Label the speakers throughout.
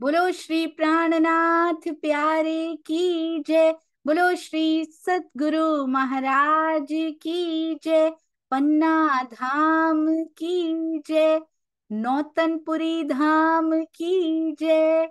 Speaker 1: बोलो श्री प्राणनाथ प्यारे की जय बोलो श्री सतगुरु महाराज की जय पन्ना धाम की जय नौतनपुरी धाम की जय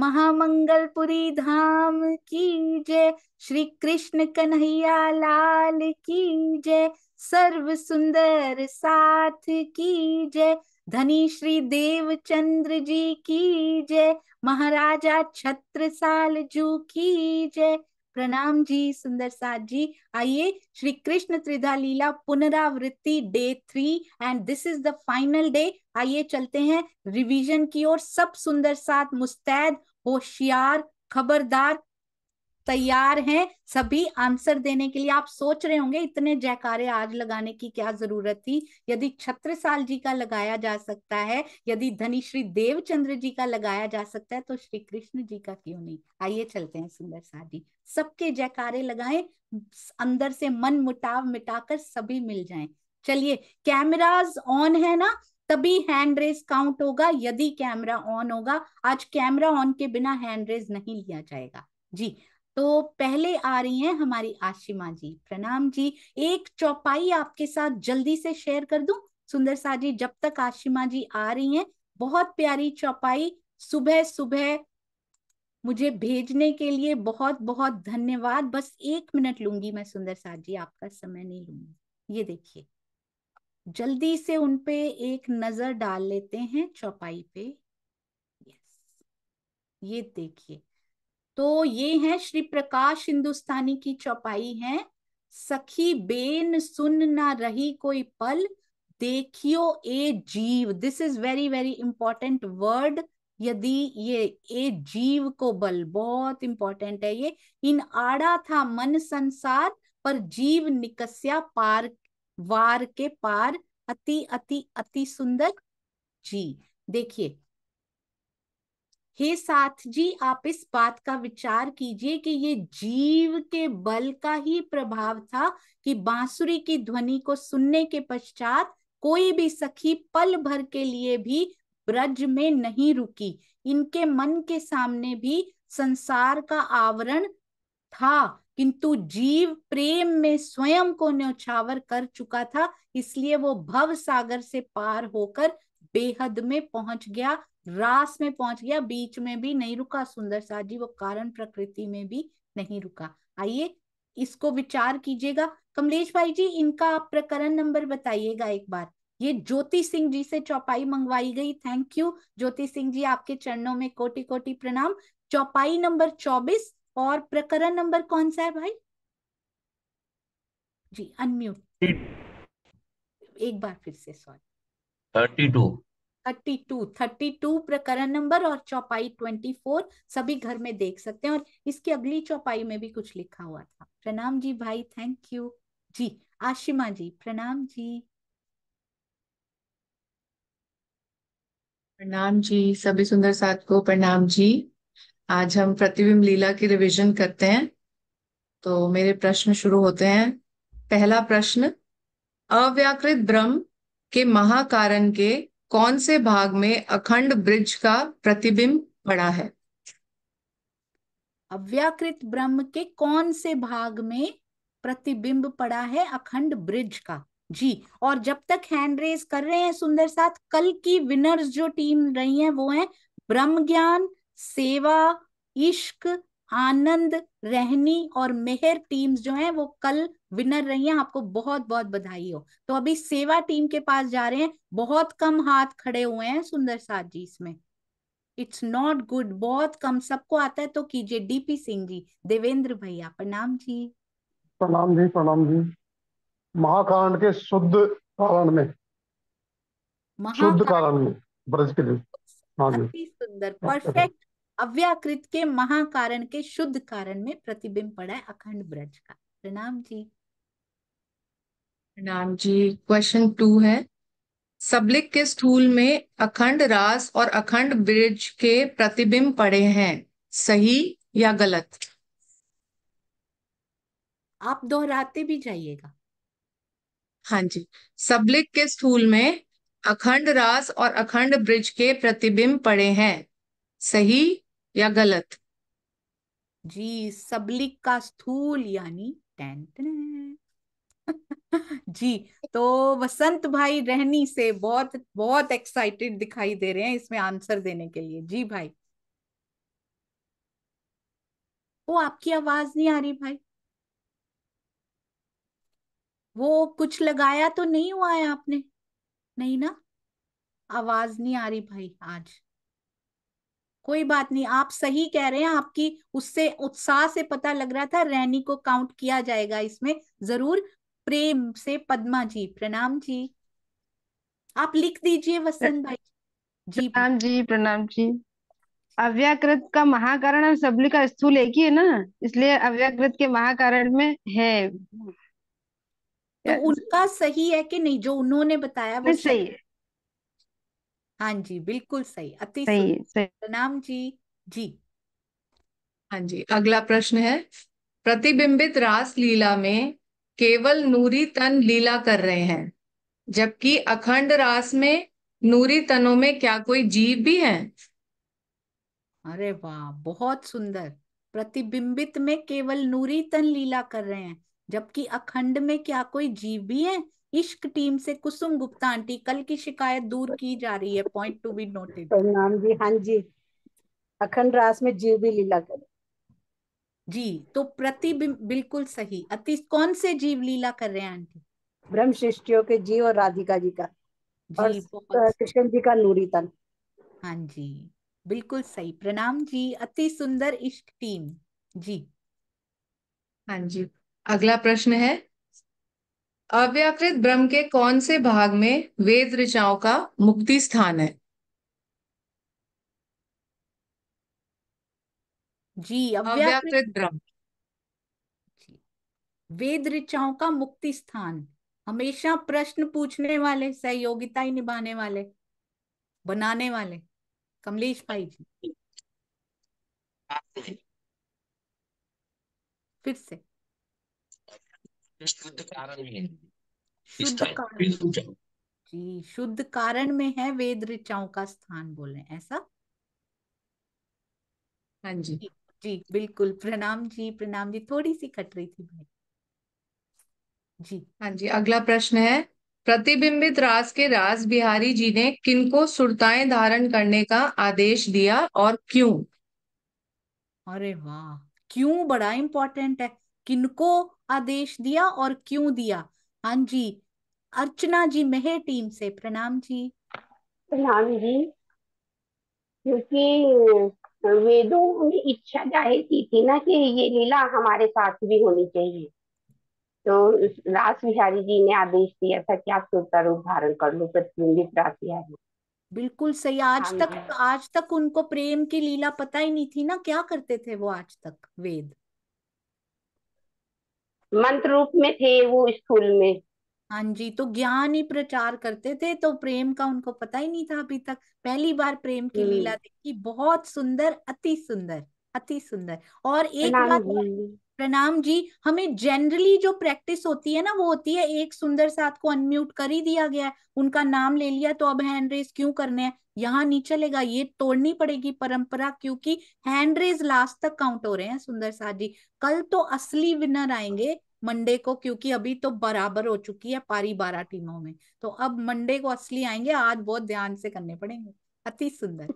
Speaker 1: महामंगलपुरी धाम की जय श्री कृष्ण कन्हैया लाल की जय सर्व सुंदर साथ की जय धनी श्री देव चंद्र जी की जय महाराजा छत्रसाल जू की जय प्रणाम जी सुंदर साथ जी आइए श्री कृष्ण त्रिधा लीला पुनरावृत्ति day three and this is the final day आइए चलते हैं रिवीजन की ओर सब सुंदर साथ मुस्तैद होशियार खबरदार तैयार हैं सभी आंसर देने के लिए आप सोच रहे होंगे इतने जयकारे आज लगाने की क्या जरूरत थी यदि छत्रसाल जी का लगाया जा सकता है यदि धनी श्री देवचंद्र जी का लगाया जा सकता है तो श्री कृष्ण जी का क्यों नहीं आइए चलते हैं सुंदर साह जी सबके जयकारे लगाए अंदर से मन मुटाव मिटाकर सभी मिल जाए चलिए कैमराज ऑन है ना तभी हैंड रेस काउंट होगा यदि कैमरा ऑन होगा आज कैमरा ऑन के बिना हैंड रेस नहीं लिया जाएगा जी तो पहले आ रही हैं हमारी आशिमा जी प्रणाम जी एक चौपाई आपके साथ जल्दी से शेयर कर दूं सुंदर सा जी जब तक आशिमा जी आ रही हैं बहुत प्यारी चौपाई सुबह सुबह मुझे भेजने के लिए बहुत बहुत धन्यवाद बस एक मिनट लूंगी मैं सुंदर सा जी आपका समय नहीं लूंगी ये देखिए जल्दी से उनपे एक नजर डाल लेते हैं चौपाई पे यस ये देखिए तो ये है श्री प्रकाश हिंदुस्तानी की चौपाई है सखी बेन सुन ना रही कोई पल देखियो ए जीव this is very very important word यदि ये ए जीव को बल बहुत इंपॉर्टेंट है ये इन आड़ा था मन संसार पर जीव निकस्या पार वार के पार अति अति अति सुंदर जी देखिए हे साथ जी आप इस बात का विचार कीजिए कि ये जीव के बल का ही प्रभाव था कि बांसुरी की ध्वनि को सुनने के पश्चात कोई भी सखी पल भर के लिए भी ब्रज में नहीं रुकी इनके मन के सामने भी संसार का आवरण था किंतु जीव प्रेम में स्वयं को न्यौछावर कर चुका था इसलिए वो भव सागर से पार होकर बेहद में पहुंच गया रास में पहुंच गया बीच में भी नहीं रुका सुंदर सा जी वो कारण प्रकृति में भी नहीं रुका आइए इसको विचार कीजिएगा कमलेश भाई जी इनका आप प्रकरण नंबर बताइएगा एक बार ये ज्योति सिंह जी से चौपाई मंगवाई गई थैंक यू ज्योति सिंह जी आपके चरणों में कोटि कोटि प्रणाम चौपाई नंबर चौबीस और प्रकरण नंबर कौन सा है भाई जी अनम्यूट एक बार फिर से sorry thirty two thirty two thirty two प्रकरण नंबर और चौपाई ट्वेंटी फोर सभी घर में देख सकते हैं और इसकी अगली चौपाई में भी कुछ लिखा हुआ था प्रणाम जी भाई थैंक यू जी आशिमा जी प्रणाम जी
Speaker 2: प्रणाम जी सभी सुंदर साथ को प्रणाम जी आज हम प्रतिबिंब लीला की रिवीजन करते हैं तो मेरे प्रश्न शुरू होते हैं पहला प्रश्न अव्याकृत ब्रह्म के महाकारण के कौन से भाग में अखंड ब्रिज का प्रतिबिंब पड़ा है अव्याकृत
Speaker 1: ब्रह्म के कौन से भाग में प्रतिबिंब पड़ा है अखंड ब्रिज का जी और जब तक हैंड रेस कर रहे हैं सुंदर साथ कल की विनर्स जो टीम रही है वो है ब्रह्म ज्ञान सेवा इश्क आनंद रहनी और मेहर टीम्स जो हैं वो कल विनर रही हैं आपको बहुत बहुत बधाई हो तो अभी सेवा टीम के पास जा रहे हैं बहुत कम हाथ खड़े हुए हैं सुंदर साथ जी इसमें इट्स नॉट गुड बहुत कम सबको आता है तो कीजिए डीपी सिंह जी देवेंद्र भैया प्रणाम जी प्रणाम जी प्रणाम जी महाकांड
Speaker 3: के शुद्ध कारण में शुद्ध कारण में ब्रज के लिए
Speaker 1: हाँ जी सुंदर परफेक्ट अव्याकृत के महाकारण के शुद्ध कारण में प्रतिबिंब पड़ा है अखंड ब्रज का प्रणाम जी
Speaker 2: प्रणाम जी क्वेश्चन टू है सबलिक के स्थूल में अखंड रास और अखंड ब्रज के प्रतिबिंब पड़े हैं सही या गलत आप दोहराते भी जाइएगा हाँ जी सबलिक के स्थूल में अखंड रास और अखंड ब्रिज के प्रतिबिंब पड़े हैं सही या गलत जी
Speaker 1: सबलिक का स्थूल यानी टेंटन जी तो वसंत भाई रहनी से बहुत बहुत एक्साइटेड दिखाई दे रहे हैं इसमें आंसर देने के लिए जी भाई वो आपकी आवाज नहीं आ रही भाई वो कुछ लगाया तो नहीं हुआ है आपने नहीं ना आवाज नहीं आ रही भाई आज कोई बात नहीं आप सही कह रहे हैं आपकी उससे उत्साह से पता लग रहा था रैनी को काउंट किया जाएगा इसमें जरूर प्रेम से पद्मा जी प्रणाम जी आप लिख दीजिए वसंत भाई जी
Speaker 2: प्रणाम जी प्रणाम जी अव्याकृत का महाकारण और सबली का स्थूल एक ही है ना इसलिए अव्याकृत के महाकारण में है तो उनका
Speaker 1: सही है कि नहीं जो उन्होंने बताया वो सही है हाँ जी बिल्कुल
Speaker 2: सही अति सही प्रणाम जी जी हाँ जी अगला प्रश्न है प्रतिबिंबित रास लीला में केवल नूरी तन लीला कर रहे हैं जबकि अखंड रास में नूरी तनों में क्या कोई जीव भी है
Speaker 1: अरे वाह बहुत सुंदर प्रतिबिंबित में केवल नूरी तन लीला कर रहे हैं जबकि अखंड में क्या कोई जीव भी है इश्क टीम से कुसुम गुप्ता आंटी कल की शिकायत दूर की जा रही है पॉइंट टू बी नोटेड प्रणाम जी हाँ जी अखंड रास में जीव भी लीला करे जी तो प्रति बिल्कुल सही अति कौन से जीव लीला कर रहे हैं आंटी
Speaker 2: ब्रह्म सृष्टियों के जीव और राधिका जी का जी कृष्ण जी का नूरी तन
Speaker 1: हाँ जी बिल्कुल सही प्रणाम जी अति सुंदर इश्क टीम जी
Speaker 2: हाँ जी अगला प्रश्न है अव्याकृत ब्रह्म के कौन से भाग में वेद ऋचाओं का मुक्ति स्थान है जी अव्याकृत ब्रह्म
Speaker 1: वेद ऋचाओं का मुक्ति स्थान हमेशा प्रश्न पूछने वाले सहयोगिता ही निभाने वाले बनाने वाले
Speaker 2: कमलेश भाई जी फिर से
Speaker 3: शुद्ध कारण में शुद्ध
Speaker 1: जी शुद्ध कारण में है वेद ऋचाओं का स्थान बोले ऐसा हाँ जी जी बिल्कुल प्रणाम जी प्रणाम जी थोड़ी सी कट रही थी भाई जी हाँ जी अगला
Speaker 2: प्रश्न है प्रतिबिंबित रास के राज बिहारी जी ने किनको सुरताएं धारण करने का आदेश दिया और क्यों
Speaker 1: अरे वाह क्यों बड़ा इंपॉर्टेंट है किनको आदेश दिया और क्यों दिया हाँ जी अर्चना जी मेहर टीम से प्रणाम जी प्रणाम जी क्योंकि वेदों ने इच्छा जाहिर की थी ना कि ये लीला हमारे साथ भी होनी चाहिए तो रास बिहारी जी ने आदेश दिया था कि आप श्रोता रूप धारण कर लो प्रतिबिंबित रास बिहारी बिल्कुल सही आज हाँ तक आज तक उनको प्रेम की लीला पता ही नहीं थी ना क्या करते थे वो आज तक वेद मंत्र रूप में थे वो स्कूल में हाँ जी तो ज्ञान ही प्रचार करते थे तो प्रेम का उनको पता ही नहीं था अभी तक पहली बार प्रेम की हम्म। लीला देखी बहुत सुंदर अति सुंदर अति सुंदर और एक बात प्रणाम जी हमें जनरली जो प्रैक्टिस होती है ना वो होती है एक सुंदर साथ को अनम्यूट कर ही दिया गया है उनका नाम ले लिया तो अब हैंड रेस क्यों करने हैं यहाँ नहीं चलेगा ये तोड़नी पड़ेगी परंपरा क्योंकि हैंड रेज लास्ट तक काउंट हो रहे हैं सुंदर साथ जी कल तो असली विनर आएंगे मंडे को क्योंकि अभी तो बराबर हो चुकी है पारी बारह टीमों में तो अब मंडे को असली आएंगे आज बहुत ध्यान से करने पड़ेंगे अति सुंदर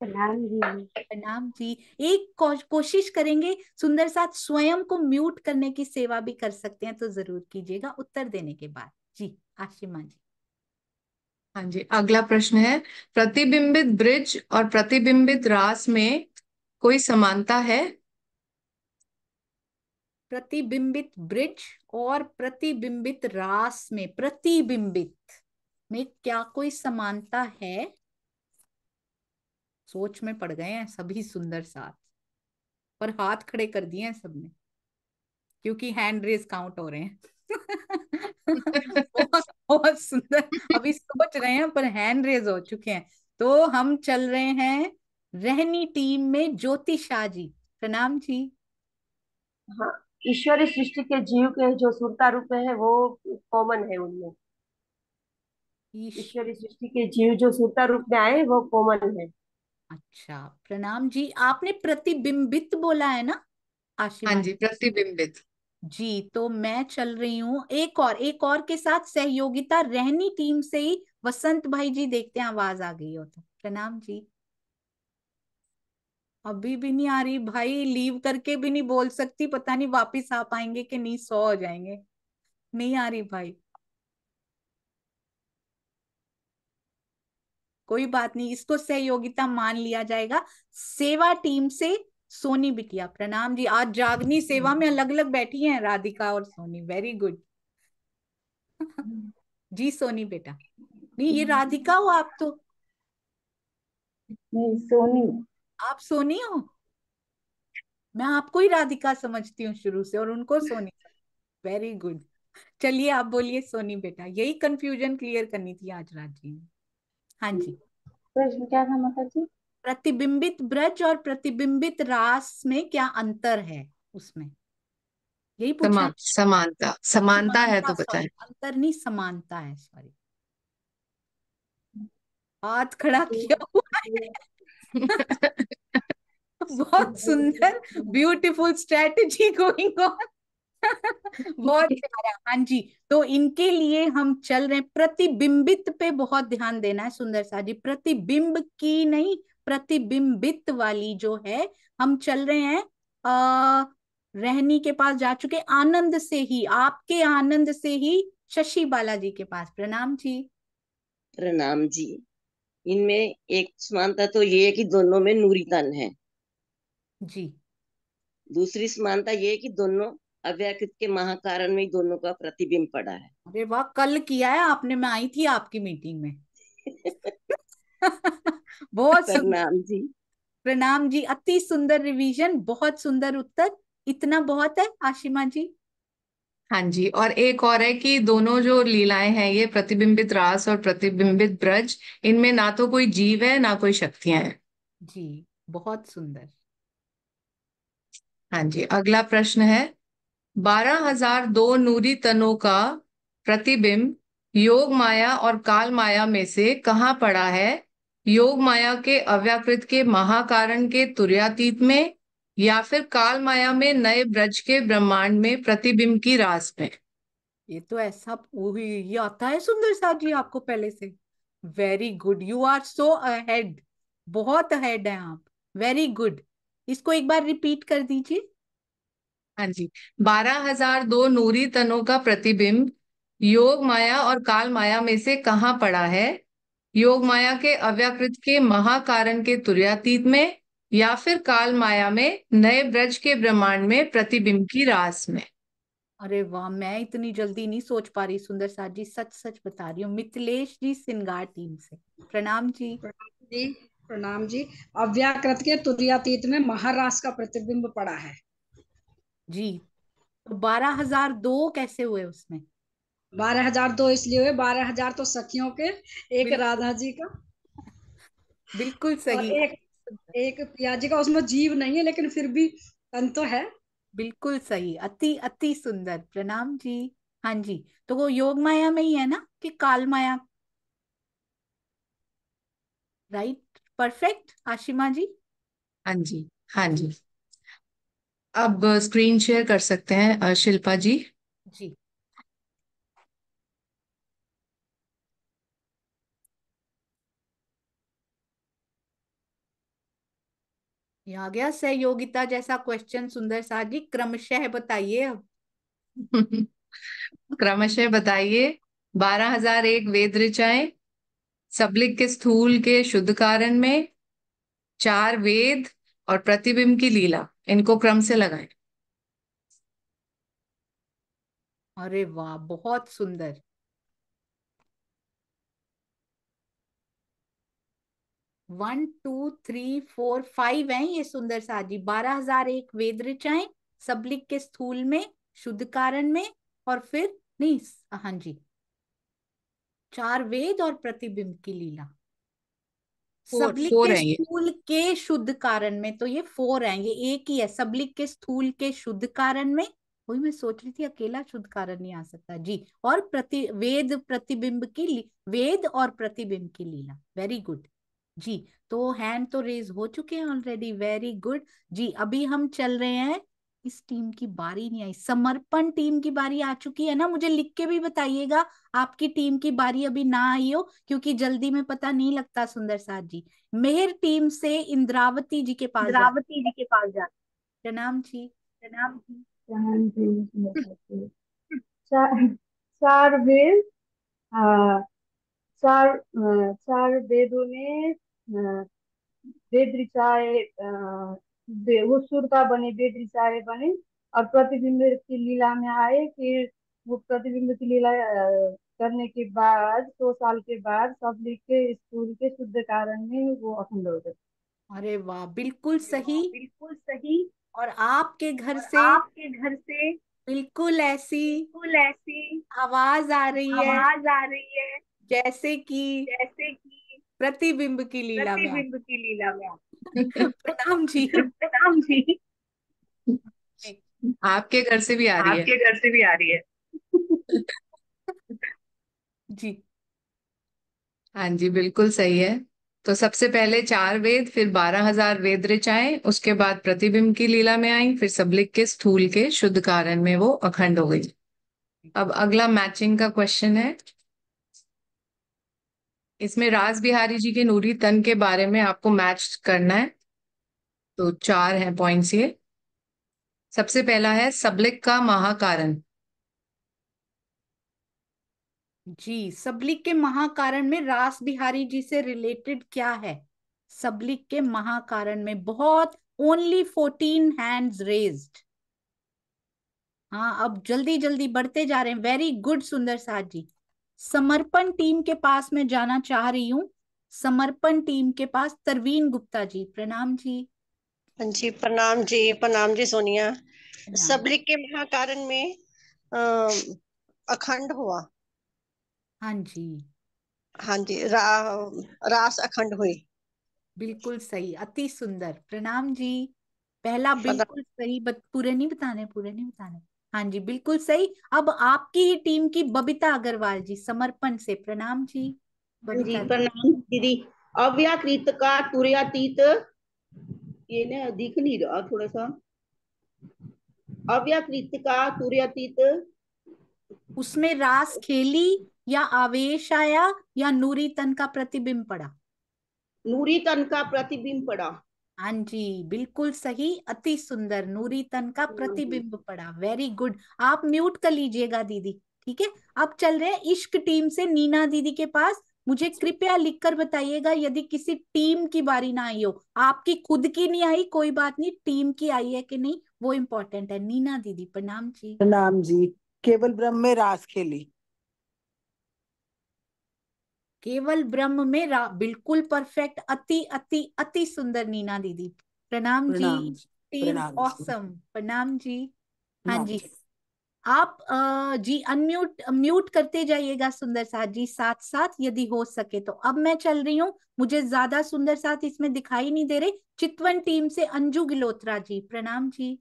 Speaker 1: प्रणाम जी प्रणाम जी एक कोशिश करेंगे सुंदर साथ स्वयं को म्यूट करने की सेवा भी कर सकते हैं तो जरूर कीजिएगा उत्तर देने के बाद जी आशिमा जी
Speaker 2: हाँ जी अगला प्रश्न है प्रतिबिंबित ब्रिज और प्रतिबिंबित रास में कोई समानता है
Speaker 1: प्रतिबिंबित ब्रिज और प्रतिबिंबित रास में प्रतिबिंबित में क्या कोई समानता है सोच में पड़ गए हैं सभी सुंदर साथ पर हाथ खड़े कर दिए हैं सबने क्योंकि हैंड रेस काउंट हो रहे हैं बहुत बहुत सुंदर अभी सोच रहे हैं पर हैंड रेज हो चुके हैं तो हम चल रहे हैं रहनी टीम में ज्योति शाह जी प्रणाम जी हाँ ईश्वरी सृष्टि के जीव के जो सुरता रूप है वो कॉमन है उनमें ईश्वरी सृष्टि के जीव जो सुरता रूप में आए वो कॉमन है अच्छा प्रणाम जी आपने प्रतिबिंबित बोला है ना आशीर्वाद हाँ जी प्रतिबिंबित जी तो मैं चल रही हूँ एक और एक और के साथ सहयोगिता रहनी टीम से ही वसंत भाई जी देखते हैं आवाज आ गई हो तो प्रणाम जी अभी भी नहीं आ रही भाई लीव करके भी नहीं बोल सकती पता नहीं वापस आ पाएंगे कि नहीं सौ हो जाएंगे नहीं आ रही भाई कोई बात नहीं इसको सहयोगिता मान लिया जाएगा सेवा टीम से सोनी बिटिया प्रणाम जी आज जागनी सेवा में अलग अलग बैठी हैं राधिका और सोनी वेरी गुड जी सोनी बेटा नहीं ये राधिका हो आप तो नहीं सोनी आप सोनी हो मैं आपको ही राधिका समझती हूँ शुरू से और उनको सोनी वेरी गुड चलिए आप बोलिए सोनी बेटा यही कंफ्यूजन क्लियर करनी थी आज रात जी हाँ जी प्रश्न क्या था माता जी प्रतिबिंबित ब्रज और प्रतिबिंबित रास में क्या अंतर है उसमें यही पूछा
Speaker 2: समानता समानता है तो बताएं
Speaker 1: अंतर नहीं समानता है सॉरी हाथ खड़ा किया हुआ है बहुत सुंदर ब्यूटीफुल स्ट्रेटेजी गोइंग ऑन बहुत प्यारा हाँ जी तो इनके लिए हम चल रहे प्रतिबिंबित पे बहुत ध्यान देना है सुंदर सा जी प्रतिबिंब की नहीं प्रतिबिंबित वाली जो है हम चल रहे हैं अः रहनी के पास जा चुके आनंद से ही आपके आनंद से ही शशि बालाजी के पास प्रणाम जी प्रणाम जी इनमें एक समानता तो ये है कि दोनों में नूरी तन है जी दूसरी समानता ये है कि दोनों अव्यकृत के महाकारण में दोनों का प्रतिबिंब पड़ा है अरे वाह कल किया है आपने मैं आई थी आपकी मीटिंग में बहुत प्रणाम जी प्रणाम जी अति सुंदर रिवीजन बहुत सुंदर
Speaker 2: उत्तर इतना बहुत है आशिमा जी हाँ जी और एक और है कि दोनों जो लीलाएं हैं ये प्रतिबिंबित रास और प्रतिबिंबित ब्रज इनमें ना तो कोई जीव है ना कोई शक्तियां हैं जी बहुत सुंदर हाँ जी अगला प्रश्न है बारह हजार दो नूरी तनों का प्रतिबिंब योग माया और काल माया में से कहा पड़ा है योग माया के अव्याकृत के महाकारण के तुरैयातीत में या फिर काल माया में नए ब्रज के ब्रह्मांड में प्रतिबिंब की रास में
Speaker 1: ये तो ऐसा ये आता है सुंदर साहब जी आपको पहले से very good you are so
Speaker 2: ahead बहुत अहेड है आप वेरी गुड इसको एक बार रिपीट कर दीजिए हाँ जी बारह हजार दो नूरी तनों का प्रतिबिंब योग माया और काल माया में से कहाँ पड़ा है योग माया के अव्याकृत के महाकारण के तुर्यातीत में या फिर काल माया में नए ब्रज के ब्रह्मांड में प्रतिबिंब की रास में
Speaker 1: अरे वाह मैं इतनी जल्दी नहीं सोच पा रही सुंदर साहब जी सच सच बता रही हूँ मिथिलेश जी सिंगार टीम से प्रणाम जी प्रणाम जी प्रणाम जी अव्याकृत के तुरियातीत में महारास का प्रतिबिंब पड़ा है जी तो बारह हजार दो कैसे हुए उसमें बारह हजार दो इसलिए हुए बारह हजार तो सखियों के एक राधा जी का बिल्कुल सही एक एक पियाजी का उसमें जीव नहीं है लेकिन फिर भी तन तो है बिल्कुल सही अति अति सुंदर प्रणाम जी हाँ जी तो वो योग माया में ही है ना कि काल माया राइट परफेक्ट आशिमा जी
Speaker 2: हाँ जी हाँ जी अब स्क्रीन शेयर कर सकते हैं शिल्पा जी जी
Speaker 1: ये आ गया सहयोगिता जैसा क्वेश्चन सुंदर साह जी क्रमशः बताइए अब
Speaker 2: क्रमशः बताइए बारह हजार एक वेद ऋचाएं सबलिक के स्थूल के शुद्ध कारण में चार वेद और प्रतिबिंब की लीला इनको क्रम से लगाए अरे वाह बहुत सुंदर
Speaker 1: one two three four five है ये सुंदर जी बारह हजार एक वेद ऋचाएं सबलिक के स्थूल में शुद्ध कारण में और फिर नहीं हाँ जी चार वेद और प्रतिबिंब की लीला
Speaker 2: सबलिक के
Speaker 1: स्थूल के शुद्ध कारण में तो ये फोर है ये एक ही है सबलिक के स्थूल के शुद्ध कारण में वही मैं सोच रही थी अकेला शुद्ध कारण नहीं आ सकता जी और प्रति वेद प्रतिबिंब की वेद और प्रतिबिंब की लीला वेरी गुड जी तो हैंड तो रेज हो चुके हैं ऑलरेडी वेरी गुड जी अभी हम चल रहे हैं इस टीम की बारी नहीं आई समर्पण टीम की बारी आ चुकी है ना मुझे लिख के भी बताइएगा आपकी टीम की बारी अभी ना आई हो क्योंकि जल्दी में पता नहीं लगता सुंदर साहब जी मेहर टीम से इंद्रावती जी के पास इंद्रावती जी के पास जा प्रणाम जी प्रणाम जी चार चार चार चार वेदों ने
Speaker 2: वेद रिचाए वो सुरता बने वेद रिचाए बने और प्रतिबिंब की लीला में आए फिर वो प्रतिबिंब की लीला करने के बाद दो तो साल के बाद सब लिख के स्कूल के शुद्ध कारण
Speaker 1: में वो अखंड हो गए अरे वाह बिल्कुल सही बिल्कुल सही और आपके घर से आपके घर से बिल्कुल ऐसी बिल्कुल ऐसी आवाज आ रही है आवाज आ रही है जैसे कि जैसे कि प्रतिबिंब की लीला में प्रतिबिंब की लीला में
Speaker 2: प्रणाम जी
Speaker 1: प्रणाम
Speaker 2: जी आपके घर से भी आ रही है आपके घर से भी आ रही है जी हाँ जी बिल्कुल सही है तो सबसे पहले चार वेद फिर बारह हजार वेद ऋचाएं उसके बाद प्रतिबिंब की लीला में आई फिर सबलिक के स्थूल के शुद्ध कारण में वो अखंड हो गई अब अगला मैचिंग का क्वेश्चन है इसमें राज बिहारी जी के नूरी तन के बारे में आपको मैच करना है तो चार है पॉइंट्स ये सबसे पहला है सबलिक का महाकारण
Speaker 1: जी सबलिक के महाकारण में रास बिहारी जी से रिलेटेड क्या है सबलिक के महाकारण में बहुत ओनली फोर्टीन हैंड्स रेज्ड हाँ अब जल्दी जल्दी बढ़ते जा रहे हैं वेरी गुड सुंदर साहब जी समर्पण टीम के पास मैं जाना चाह रही हूँ समर्पण टीम के पास तरवीन गुप्ता जी प्रणाम जी हाँ जी प्रणाम जी प्रणाम जी सोनिया सबलिक के महाकारण में आ, अखंड हुआ हाँ जी हाँ जी रा, रास अखंड हुई बिल्कुल सही अति सुंदर प्रणाम जी पहला बिल्कुल सही बत, पूरे नहीं बताने पूरे नहीं बताने हाँ जी बिल्कुल सही अब आपकी ही टीम की बबीता अग्रवाल जी समर्पण से प्रणाम जी हाँ जी प्रणाम दीदी अव्याकृत का तुरयातीत ये ना दिख नहीं रहा थोड़ा सा अव्याकृत का तुरयातीत उसमें रास खेली या आवेश आया या नूरी तन का प्रतिबिंब पड़ा नूरी तन का प्रतिबिंब पड़ा हाँ जी बिल्कुल सही अति सुंदर नूरी तन का हम्म, हम्म, हम्म। प्रतिबिंब पड़ा वेरी गुड आप म्यूट कर लीजिएगा दीदी ठीक है अब चल रहे हैं इश्क टीम से नीना दीदी के पास मुझे कृपया लिखकर बताइएगा यदि किसी टीम की बारी ना आई हो आपकी खुद की नहीं आई कोई बात नहीं टीम की आई है कि नहीं वो इम्पोर्टेंट है नीना दीदी प्रणाम जी
Speaker 2: प्रणाम जी केवल ब्रह्म में रास खेली
Speaker 1: केवल ब्रह्म में बिल्कुल परफेक्ट अति अति अति सुंदर नीना दीदी प्रणाम जी ऑसम प्रणाम जी हाँ जी आप जी अनम्यूट म्यूट करते जाइएगा सुंदर साथ जी साथ साथ यदि हो सके तो अब मैं चल रही हूँ मुझे ज्यादा सुंदर साथ इसमें दिखाई नहीं दे रहे चितवन टीम से अंजू गिलोत्रा जी प्रणाम जी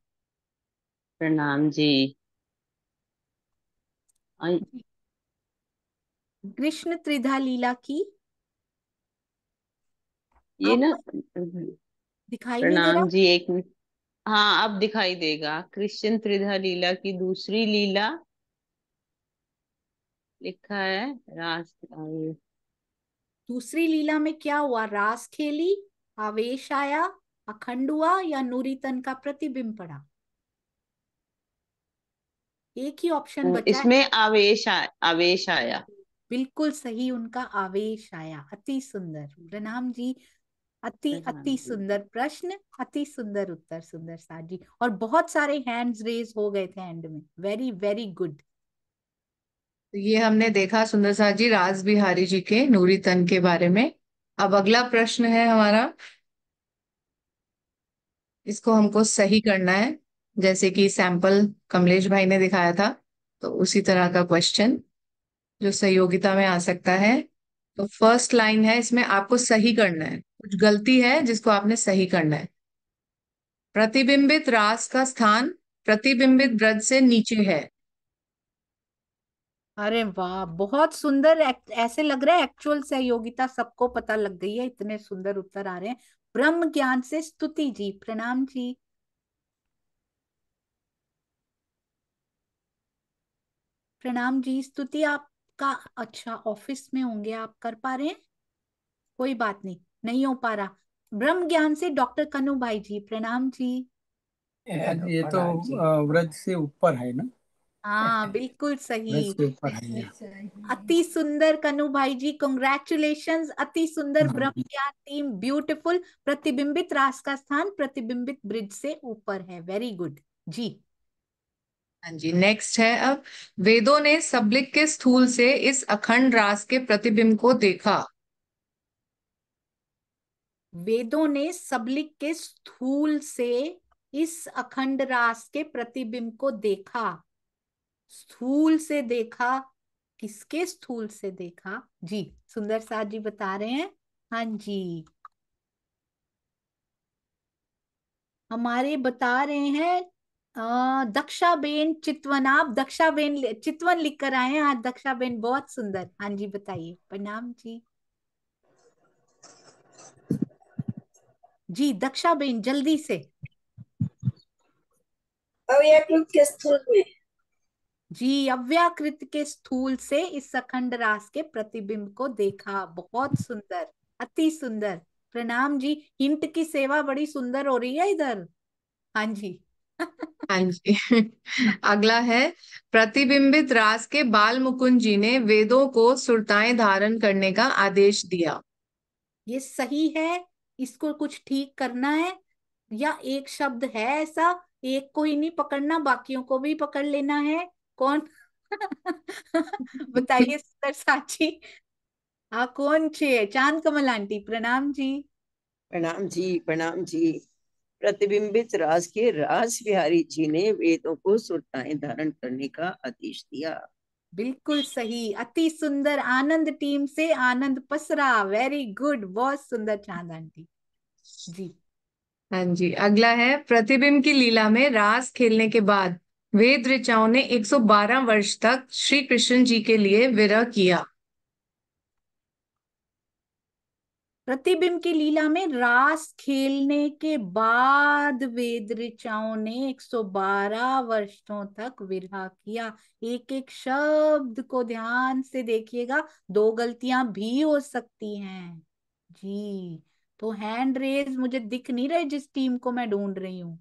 Speaker 1: प्रणाम जी अं, कृष्ण त्रिधा लीला की ये ना
Speaker 2: दिखाई प्रणाम जी एक हाँ अब दिखाई देगा कृष्ण त्रिधा लीला की दूसरी लीला
Speaker 1: लिखा है रास दूसरी लीला में क्या हुआ रास खेली आवेश आया अखंड हुआ या नूरीतन का प्रतिबिंब पड़ा एक ही ऑप्शन हम्म, बचा इसमें आवेश आ, आवेश आया बिल्कुल सही उनका आवेश आया अति सुंदर प्रणाम जी अति अति सुंदर प्रश्न अति सुंदर उत्तर सुंदर साहब जी और बहुत सारे हैंड्स रेज हो गए थे एंड में वेरी वेरी गुड
Speaker 2: ये हमने देखा सुंदर साहब जी राज बिहारी जी के नूरी तन के बारे में अब अगला प्रश्न है हमारा इसको हमको सही करना है जैसे कि सैंपल कमलेश भाई ने दिखाया था तो उसी तरह का क्वेश्चन जो सहयोगिता में आ सकता है तो फर्स्ट लाइन है इसमें आपको सही करना है कुछ गलती है जिसको आपने सही करना है प्रतिबिंबित रास का स्थान प्रतिबिंबित ब्रज से नीचे है अरे
Speaker 1: वाह बहुत सुंदर ऐसे लग रहा है एक्चुअल सहयोगिता सबको पता लग गई है इतने सुंदर उत्तर आ रहे हैं ब्रह्म ज्ञान से स्तुति जी प्रणाम जी प्रणाम जी स्तुति आप का अच्छा ऑफिस में होंगे आप कर पा रहे हैं कोई बात नहीं नहीं हो पा रहा ब्रह्म ज्ञान से डॉक्टर कनु भाई जी प्रणाम जी
Speaker 3: ये तो व्रज से ऊपर है ना
Speaker 1: हाँ बिल्कुल सही अति सुंदर कनु भाई जी कंग्रेचुलेशन अति सुंदर ब्रह्मज्ञान टीम ब्यूटीफुल प्रतिबिंबित रास का स्थान प्रतिबिंबित ब्रिज से ऊपर है वेरी गुड
Speaker 2: जी हाँ जी नेक्स्ट है अब वेदों ने सबलिक के स्थूल से इस अखंड रास के प्रतिबिंब को देखा
Speaker 1: वेदों ने सबलिक के
Speaker 2: स्थूल से इस अखंड
Speaker 1: रास के प्रतिबिंब को देखा स्थूल से देखा किसके स्थूल से देखा जी सुंदर साहब जी बता रहे हैं हाँ जी हमारे बता रहे हैं दक्षाबेन चितवन आप दक्षाबेन चितवन लिख कर आए हैं हाँ दक्षाबेन बहुत सुंदर हाँ जी बताइए प्रणाम जी जी दक्षाबेन जल्दी से अव्याकृत के स्थूल में जी अव्याकृत के स्थूल से इस अखंड रास के प्रतिबिंब को देखा बहुत सुंदर अति सुंदर प्रणाम जी हिंट की सेवा बड़ी सुंदर हो रही है इधर हाँ जी
Speaker 2: हाँ जी अगला है प्रतिबिंबित रास के बाल मुकुंद जी ने वेदों को सुरताएं धारण करने का आदेश दिया ये सही
Speaker 1: है इसको कुछ ठीक करना है या एक शब्द है ऐसा एक को ही नहीं पकड़ना बाकियों को भी पकड़ लेना है कौन बताइए सर साची हाँ कौन छे चांद कमल आंटी प्रणाम जी
Speaker 2: प्रणाम जी प्रणाम जी प्रतिबिंबित राज के राज बिहारी जी ने वेदों को सुरताएं धारण करने का आदेश दिया बिल्कुल सही
Speaker 1: अति सुंदर आनंद टीम से आनंद पसरा वेरी गुड बहुत सुंदर चांद
Speaker 2: आंटी जी हाँ जी अगला है प्रतिबिंब की लीला में रास खेलने के बाद वेद ऋचाओं ने 112 वर्ष तक श्री कृष्ण जी के लिए विरह किया प्रतिबिंब की
Speaker 1: लीला में रास खेलने के बाद वेद ऋचाओं ने 112 वर्षों तक विरहा किया एक एक शब्द को ध्यान से देखिएगा दो गलतियां भी हो सकती हैं जी तो हैंड रेज मुझे दिख नहीं रहे जिस टीम को मैं ढूंढ रही हूँ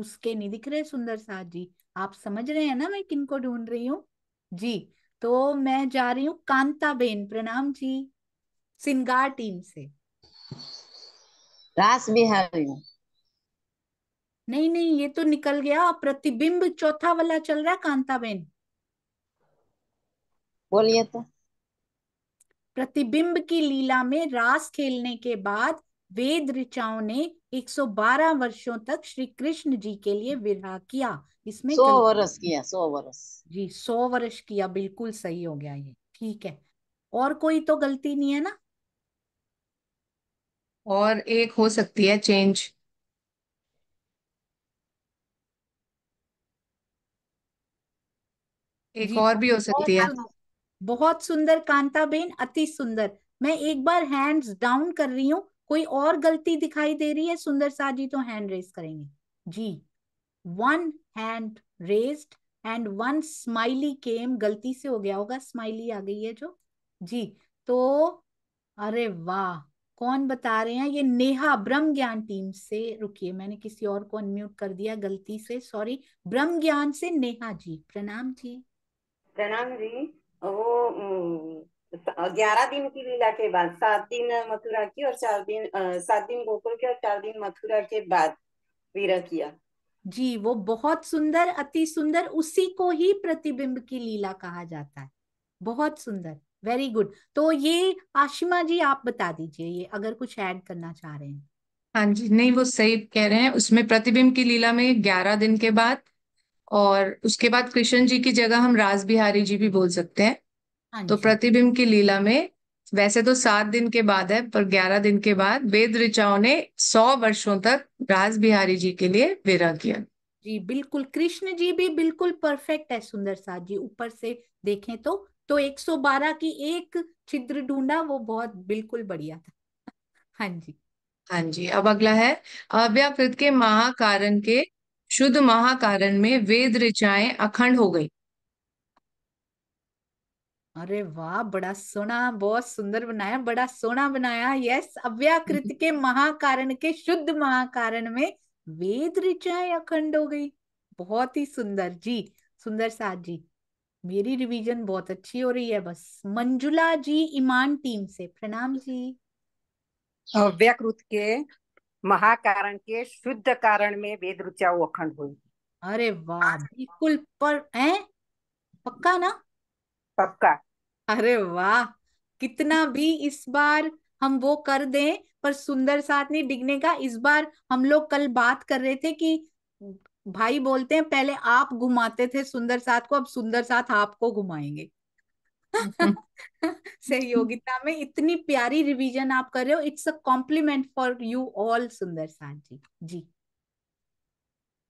Speaker 1: उसके नहीं दिख रहे सुंदर साहब जी आप समझ रहे हैं ना मैं किनको ढूंढ रही हूँ जी तो मैं जा रही हूँ कांता बेन प्रणाम जी सिंगार टीम से रास बिहारी नहीं नहीं ये तो निकल गया प्रतिबिंब चौथा वाला चल रहा है कांता बेन बोलिए तो प्रतिबिंब की लीला में रास खेलने के बाद वेद ऋचाओं ने 112 वर्षों तक श्री कृष्ण जी के लिए विरह किया इसमें सौ वर्ष किया सौ वर्ष जी सौ वर्ष किया बिल्कुल सही हो गया ये
Speaker 2: ठीक है और कोई तो गलती नहीं है ना और एक हो सकती है चेंज एक जी और भी हो सकती है
Speaker 1: बहुत सुंदर कांता बेन अति सुंदर मैं एक बार हैंड्स डाउन कर रही हूँ कोई और गलती दिखाई दे रही है सुंदर शाह जी तो हैंड रेस करेंगे जी one hand raised and one smiley came गलती से हो गया होगा स्माइली आ गई है जो जी तो अरे वाह कौन बता रहे हैं ये नेहा ब्रह्म ज्ञान टीम से रुकिए मैंने किसी और को अनम्यूट कर दिया गलती से सॉरी ब्रह्म ज्ञान से नेहा जी प्रणाम जी
Speaker 2: प्रणाम जी वो
Speaker 1: ग्यारह दिन की लीला के बाद सात दिन मथुरा की और चार दिन सात दिन गोकुल के और चार दिन मथुरा के बाद वीरा किया जी वो बहुत सुंदर अति सुंदर उसी को ही प्रतिबिंब की लीला कहा जाता है बहुत सुंदर वेरी गुड तो ये आशिमा जी आप बता दीजिए ये अगर कुछ ऐड करना
Speaker 2: चाह रहे हैं हाँ जी नहीं वो सही कह रहे हैं उसमें प्रतिबिंब की लीला में ग्यारह दिन के बाद और उसके बाद कृष्ण जी की जगह हम राज बिहारी जी भी बोल सकते हैं हाँ तो प्रतिबिंब की लीला में वैसे तो सात दिन के बाद है पर ग्यारह दिन के बाद वेद ऋचाओं ने सौ वर्षों तक राज बिहारी जी के लिए विरह किया
Speaker 1: जी बिल्कुल कृष्ण जी भी बिल्कुल परफेक्ट है सुंदर साथ जी ऊपर से देखें तो तो 112 की एक छिद्र ढूंढा वो बहुत बिल्कुल बढ़िया था हाँ जी
Speaker 2: हाँ जी अब अगला है अव्याकृत के महाकारण के शुद्ध महाकारण में वेद ऋचाएं अखंड हो गई
Speaker 1: अरे वाह बड़ा सोना बहुत सुंदर बनाया बड़ा सोना बनाया यस अव्याकृत के महाकारण के शुद्ध महाकारण में वेद ऋचाएं अखंड हो गई बहुत ही सुंदर जी सुंदर साथ जी मेरी रिवीजन बहुत अच्छी हो रही है बस मंजुला जी ईमान टीम से प्रणाम जी व्याकृत के महाकारण के शुद्ध कारण में वेद रुचाओ अखंड हुई अरे वाह बिल्कुल पर हैं पक्का ना पक्का अरे वाह कितना भी इस बार हम वो कर दें पर सुंदर साथ नहीं डिगने का इस बार हम लोग कल बात कर रहे थे कि भाई बोलते हैं पहले आप घुमाते थे सुंदर साथ को अब सुंदर साथ आपको घुमाएंगे सहयोगिता में इतनी प्यारी रिवीजन आप कर रहे हो it's a compliment for you all सुंदर साथ जी जी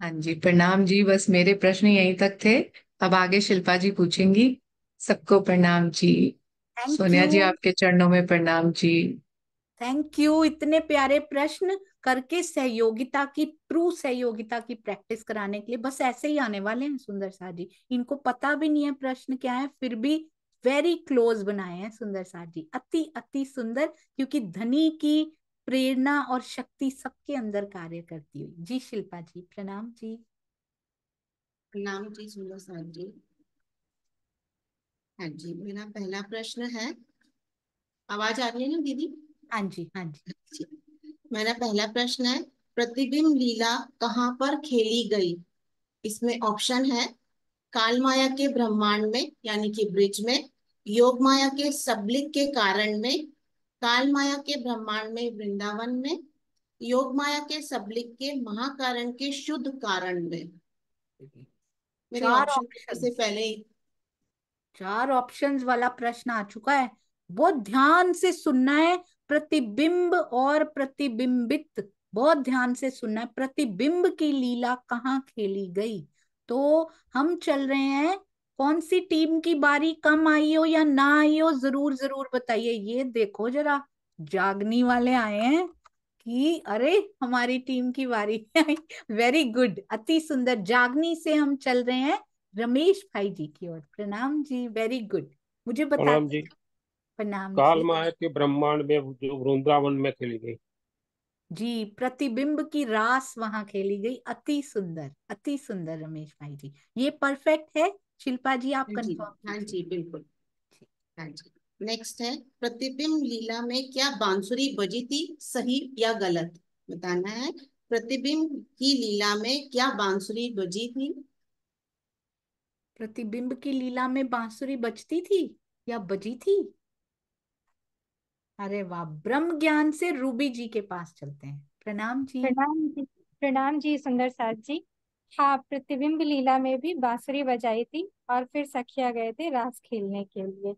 Speaker 2: हाँ जी प्रणाम जी बस मेरे प्रश्न यहीं तक थे अब आगे शिल्पा जी पूछेंगी सबको प्रणाम जी
Speaker 1: सोनिया जी आपके
Speaker 2: चरणों में प्रणाम जी
Speaker 1: थैंक यू इतने प्यारे प्रश्न करके सहयोगिता की ट्रू सहयोगिता की प्रैक्टिस कराने के लिए बस ऐसे ही आने वाले हैं सुंदर शाह जी इनको पता भी नहीं है प्रश्न क्या है फिर भी वेरी क्लोज बनाए हैं सुंदर शाह जी अति अति सुंदर क्योंकि धनी की प्रेरणा और शक्ति सबके अंदर कार्य करती हुई जी शिल्पा जी प्रणाम जी प्रणाम जी सुंदर शाह जी हाँ जी मेरा पहला प्रश्न है आवाज आ रही है ना दीदी हाँ जी हाँ जी मेरा पहला प्रश्न है प्रतिबिंब लीला कहाँ पर खेली गई इसमें ऑप्शन है काल माया के ब्रह्मांड में यानी कि ब्रिज में योग माया के सबलिक के कारण में काल माया के ब्रह्मांड में वृंदावन में योग माया के सबलिक के महाकारण के शुद्ध कारण में मेरे ऑप्शन से पहले चार ऑप्शंस वाला प्रश्न आ चुका है बहुत ध्यान से सुनना है प्रतिबिंब और प्रतिबिंबित बहुत ध्यान से सुनना है प्रतिबिंब की लीला कहाँ खेली गई तो हम चल रहे हैं कौन सी टीम की बारी कम आई हो या ना आई हो जरूर जरूर बताइए ये देखो जरा जागनी वाले आए हैं कि अरे हमारी टीम की बारी आई वेरी गुड अति सुंदर जागनी से हम चल रहे हैं रमेश भाई जी की ओर प्रणाम जी वेरी गुड मुझे बता प्रणाम काल माया
Speaker 3: के ब्रह्मांड में जो वृंदावन में खेली गई
Speaker 1: जी प्रतिबिंब की रास वहां खेली गई अति सुंदर अति सुंदर रमेश भाई जी ये परफेक्ट है शिल्पा जी आप कंफर्म हाँ जी हाँ बिल्कुल नेक्स्ट हाँ है प्रतिबिंब लीला में क्या बांसुरी बजी थी सही या गलत बताना है प्रतिबिंब की लीला में क्या बांसुरी बजी थी प्रतिबिंब की लीला में बांसुरी बजती थी या बजी थी अरे वाह ब्रह्म ज्ञान से रूबी जी के पास चलते हैं प्रणाम जी प्रणाम जी प्रणाम जी सुंदर साथ जी हाँ प्रतिबिंब लीला में भी बांसुरी बजाई थी और फिर सखिया गए थे रास खेलने के लिए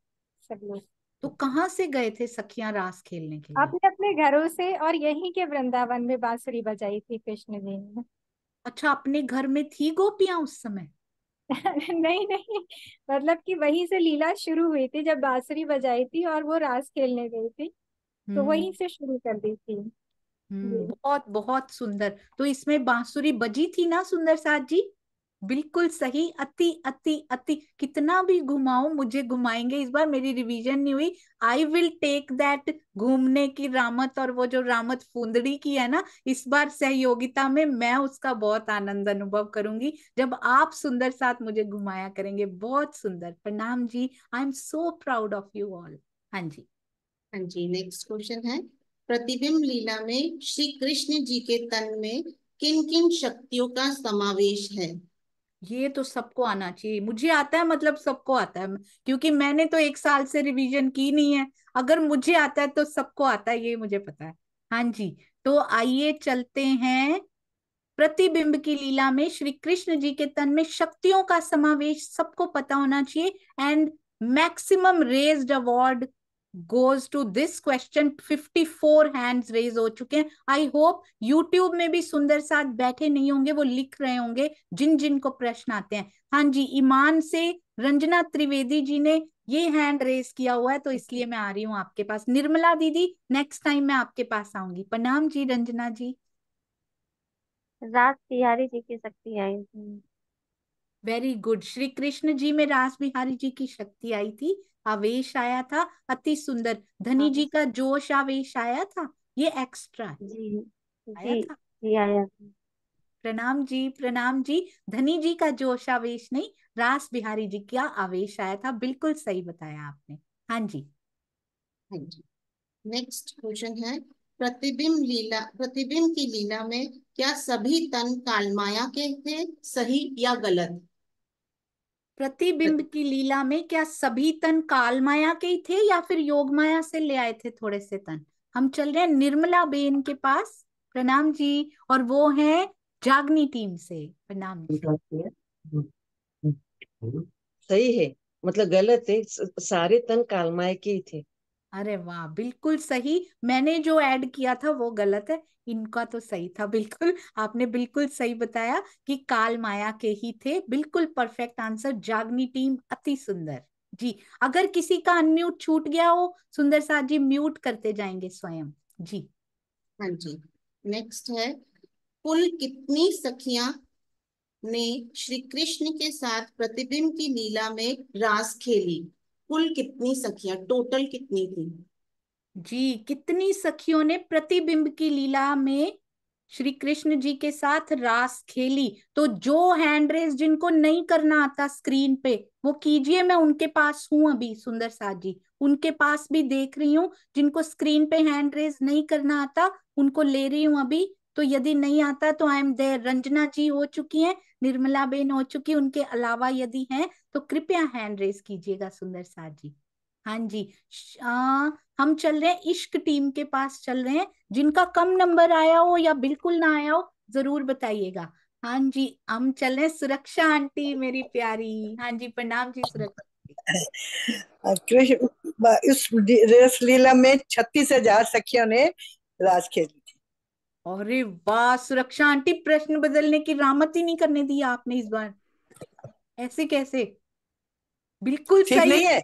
Speaker 1: सब लोग तो कहाँ से गए थे सखिया रास खेलने के लिए अपने अपने घरों से और यहीं के वृंदावन में बांसुरी बजाई थी कृष्ण जी ने अच्छा अपने घर में थी गोपियां उस समय नहीं नहीं मतलब कि वहीं से लीला शुरू हुई थी जब बांसुरी बजाई थी और वो रास खेलने गई थी तो वहीं हम्म। से शुरू कर दी थी हम्म, बहुत बहुत सुंदर तो इसमें बांसुरी बजी थी ना सुंदर साथ जी बिल्कुल सही अति अति अति कितना भी घुमाओ मुझे घुमाएंगे इस बार मेरी रिवीजन नहीं हुई आई विल टेक दैट घूमने की रामत और वो जो रामत फूंदड़ी की है ना इस बार सहयोगिता में मैं उसका बहुत आनंद अनुभव करूंगी जब आप सुंदर साथ मुझे घुमाया करेंगे बहुत सुंदर प्रणाम जी I am so proud of you all हाँ जी हाँ जी नेक्स्ट क्वेश्चन है प्रतिबिंब लीला में श्री कृष्ण जी के तन में किन किन शक्तियों का समावेश है ये तो सबको आना चाहिए मुझे आता है मतलब सबको आता है क्योंकि मैंने तो एक साल से रिवीजन की नहीं है अगर मुझे आता है तो सबको आता है ये मुझे पता है हाँ जी तो आइए चलते हैं प्रतिबिंब की लीला में श्री कृष्ण जी के तन में शक्तियों का समावेश सबको पता होना चाहिए and maximum raised award goes to this question 54 hands raise हो चुके हैं आई होप यूट्यूब में भी सुंदर साथ बैठे नहीं होंगे वो लिख रहे होंगे जिन जिन को प्रश्न आते हैं हाँ जी ईमान से रंजना त्रिवेदी जी ने ये हैंड रेज किया हुआ है तो इसलिए मैं आ रही हूँ आपके पास निर्मला दीदी नेक्स्ट टाइम मैं आपके पास आऊंगी प्रणाम जी रंजना जी रास बिहारी जी की शक्ति आई थी वेरी गुड श्री कृष्ण जी में रास बिहारी जी की शक्ति आई थी आवेश आया था अति सुंदर धनी हाँ। जी का जोश आवेश आया था ये एक्स्ट्रा जी, आया था जी आया प्रणाम जी प्रणाम जी धनी जी का जोश आवेश नहीं रास बिहारी जी क्या आवेश आया था बिल्कुल सही बताया आपने हाँ जी हाँ जी नेक्स्ट क्वेश्चन है प्रतिबिंब लीला प्रतिबिंब की लीला में क्या सभी तन कालमाया के थे सही या गलत प्रतिबिंब की लीला में क्या सभी तन काल माया के ही थे या फिर योग माया से ले आए थे थोड़े से तन हम चल रहे हैं निर्मला बेन के पास प्रणाम जी और वो है जागनी टीम से प्रणाम जी हम्म,
Speaker 3: हम्म, हम्म,
Speaker 1: सही है मतलब गलत है सारे तन माया के ही थे अरे वाह बिल्कुल सही मैंने जो ऐड किया था वो गलत है इनका तो सही था बिल्कुल आपने बिल्कुल सही बताया कि काल माया के ही थे बिल्कुल परफेक्ट आंसर जागनी टीम अति सुंदर जी अगर किसी का अनम्यूट छूट गया हो सुंदर साथ जी म्यूट करते जाएंगे स्वयं जी हाँ जी नेक्स्ट है कुल कितनी सखिया ने श्री कृष्ण के साथ प्रतिबिंब की लीला में रास खेली कुल कितनी सखियां टोटल कितनी थी जी कितनी सखियों ने प्रतिबिंब की लीला में श्री कृष्ण जी के साथ रास खेली तो जो हैंड रेस जिनको नहीं करना आता स्क्रीन पे वो कीजिए मैं उनके पास हूं अभी सुंदर साथ जी उनके पास भी देख रही हूँ जिनको स्क्रीन पे हैंड रेस नहीं करना आता उनको ले रही हूँ अभी तो यदि नहीं आता तो आई एम दे रंजना जी हो चुकी हैं निर्मला बेन हो चुकी उनके अलावा यदि हैं तो कृपया हैंड रेस कीजिएगा सुंदर साह जी हाँ जी आ, हम चल रहे हैं इश्क टीम के पास चल रहे हैं जिनका कम नंबर आया हो या बिल्कुल ना आया हो जरूर बताइएगा हाँ जी हम चल रहे हैं सुरक्षा आंटी मेरी प्यारी हाँ जी प्रणाम जी सुरक्षा
Speaker 2: इस रेस लीला में छत्तीस हजार सखियों ने राज खेली
Speaker 1: और वाह सुरक्षा आंटी प्रश्न बदलने की रामत ही नहीं करने दी आपने इस बार ऐसे कैसे बिल्कुल सही नहीं है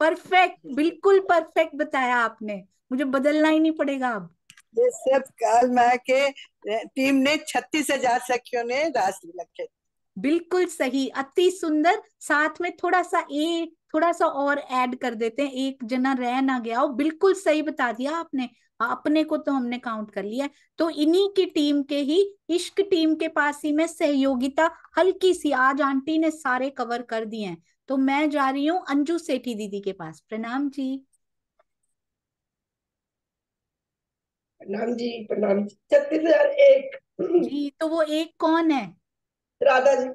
Speaker 1: परफेक्ट बिल्कुल परफेक्ट बताया आपने मुझे बदलना ही नहीं पड़ेगा अब ये सब काल के टीम ने छत्तीस हजार सखियों ने राशि रखे बिल्कुल सही अति सुंदर साथ में थोड़ा सा ए थोड़ा सा और ऐड कर देते हैं एक जना रह ना गया हो बिल्कुल सही बता दिया आपने हाँ अपने को तो हमने काउंट कर लिया तो इन्हीं की टीम के ही इश्क टीम के पास ही में सहयोगिता हल्की सी आज आंटी ने सारे कवर कर दिए हैं तो मैं जा रही हूँ अंजू सेठी दीदी के पास प्रणाम जी प्रणाम जी प्रणाम छत्तीस हजार एक जी तो वो एक कौन है राधा जी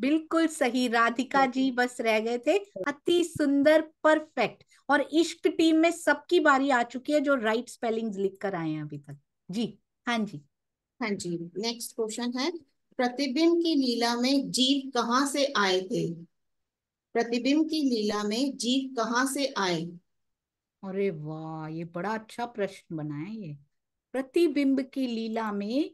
Speaker 1: बिल्कुल सही राधिका जी बस रह गए थे अति सुंदर परफेक्ट और इश्क टीम में सबकी बारी आ चुकी है जो राइट स्पेलिंग्स लिख कर आए हैं अभी तक जी हाँ जी हाँ जी नेक्स्ट क्वेश्चन है प्रतिबिंब की लीला में जीव कहाँ से आए थे प्रतिबिंब की लीला में जीव कहाँ से आए अरे वाह ये बड़ा अच्छा प्रश्न बना है ये प्रतिबिंब की लीला में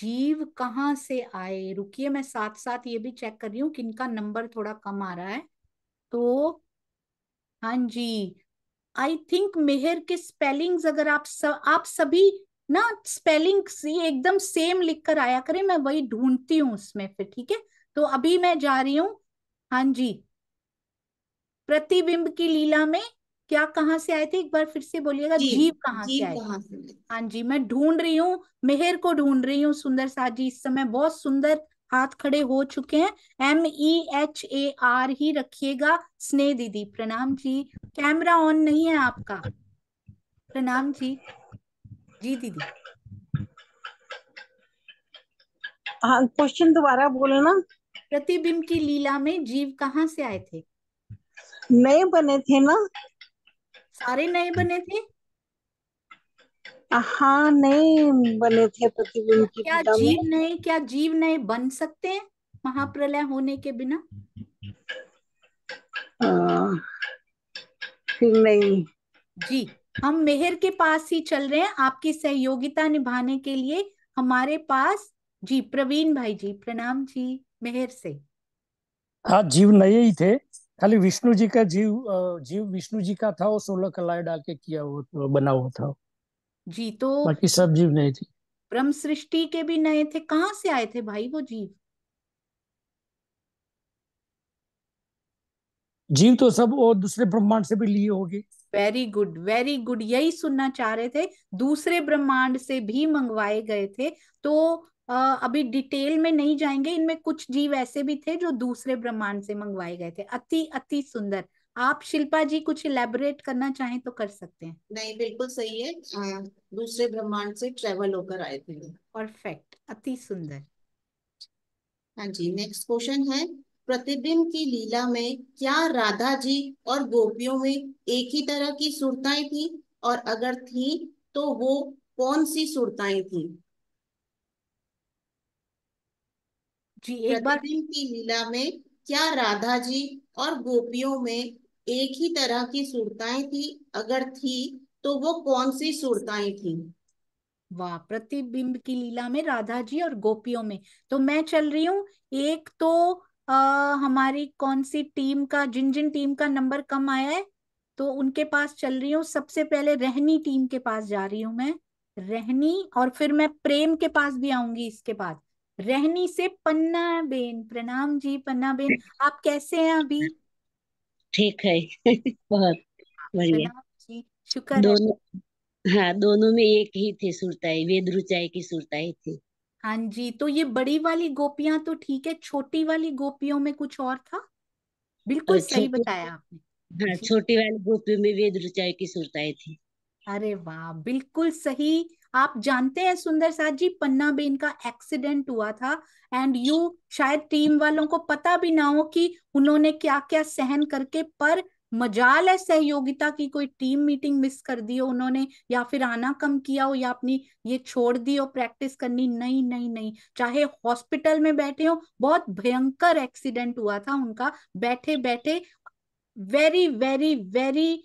Speaker 1: जीव कहाँ से आए रुकिए मैं साथ साथ ये भी चेक कर रही हूँ किनका नंबर थोड़ा कम आ रहा है तो हाँ जी आई थिंक मेहर के स्पेलिंग्स अगर आप सब आप सभी ना स्पेलिंग एकदम सेम लिख कर आया करें मैं वही ढूंढती हूँ उसमें फिर ठीक है तो अभी मैं जा रही हूँ हाँ जी प्रतिबिंब की लीला में क्या कहाँ से आए थे एक बार फिर से बोलिएगा जीव कहाँ से आए हाँ जी मैं ढूंढ रही हूँ मेहर को ढूंढ रही हूँ सुंदर साहब जी इस समय बहुत सुंदर हाथ खड़े हो चुके हैं M E H A R ही रखिएगा स्नेह दीदी प्रणाम जी कैमरा ऑन नहीं है आपका प्रणाम जी जी दीदी हाँ क्वेश्चन दोबारा बोले ना प्रतिबिंब की लीला में जीव कहाँ से आए थे नए बने थे ना सारे नए बने थे हाँ नहीं बने थे प्रतिबिंब तो की क्या जीव नहीं क्या जीव नहीं बन सकते हैं महाप्रलय होने के बिना फिर नहीं जी हम मेहर के पास ही चल रहे हैं आपकी सहयोगिता निभाने के लिए हमारे पास जी प्रवीण भाई जी प्रणाम जी मेहर से
Speaker 2: हाँ जीव नए ही थे खाली विष्णु जी का जीव जीव विष्णु जी का था वो सोलह कलाएं डाल के किया वो बना हुआ था जी तो बाकी सब जीव
Speaker 3: नए थे
Speaker 1: ब्रह्म सृष्टि के भी नए थे कहा से आए थे भाई वो जीव
Speaker 3: जीव तो सब और दूसरे ब्रह्मांड से भी
Speaker 1: लिए होंगे वेरी गुड वेरी गुड यही सुनना चाह रहे थे दूसरे ब्रह्मांड से भी मंगवाए गए थे तो आ, अभी डिटेल में नहीं जाएंगे इनमें कुछ जीव ऐसे भी थे जो दूसरे ब्रह्मांड से मंगवाए गए थे अति अति सुंदर आप शिल्पा जी कुछ इलेबोरेट करना चाहें तो कर सकते हैं नहीं बिल्कुल सही है दूसरे ब्रह्मांड से ट्रेवल होकर आए थे परफेक्ट अति सुंदर हाँ जी नेक्स्ट क्वेश्चन है प्रतिबिंब की लीला में क्या राधा जी और गोपियों में एक ही तरह की सुरताएं थी और अगर थी तो वो कौन सी सुरताएं थी जी एक बार की लीला में क्या राधा जी और गोपियों में एक ही तरह की सुरताएं थी अगर थी तो वो कौन सी सुरताएं थी वाह प्रतिबिंब की लीला में राधा जी और गोपियों में तो मैं चल रही हूँ एक तो आ, हमारी कौन सी टीम का जिन जिन टीम का नंबर कम आया है तो उनके पास चल रही हूँ सबसे पहले रहनी टीम के पास जा रही हूँ मैं रहनी और फिर मैं प्रेम के पास भी आऊंगी इसके बाद रहनी से पन्ना बेन प्रणाम जी पन्ना बेन आप कैसे हैं अभी ठीक है बहुत बढ़िया शुक्र दोनों हाँ दोनों में एक ही थे सुरताई वेद रुचाई की सुरताई थी हाँ जी तो ये बड़ी वाली गोपियां तो ठीक है छोटी वाली गोपियों में कुछ और था बिल्कुल सही बताया आपने हाँ छोटी वाली गोपियों में वेद रुचाई की सुरताई थी अरे वाह बिल्कुल सही आप जानते हैं सुंदर साथ जी पन्ना बेन का एक्सीडेंट हुआ था एंड यू शायद टीम वालों को पता भी ना हो कि उन्होंने क्या क्या सहन करके पर मजाल है सहयोगिता की कोई टीम मीटिंग मिस कर दी हो उन्होंने या फिर आना कम किया हो या अपनी ये छोड़ दी हो प्रैक्टिस करनी नहीं नहीं नहीं चाहे हॉस्पिटल में बैठे हो बहुत भयंकर एक्सीडेंट हुआ था उनका बैठे बैठे वेरी वेरी वेरी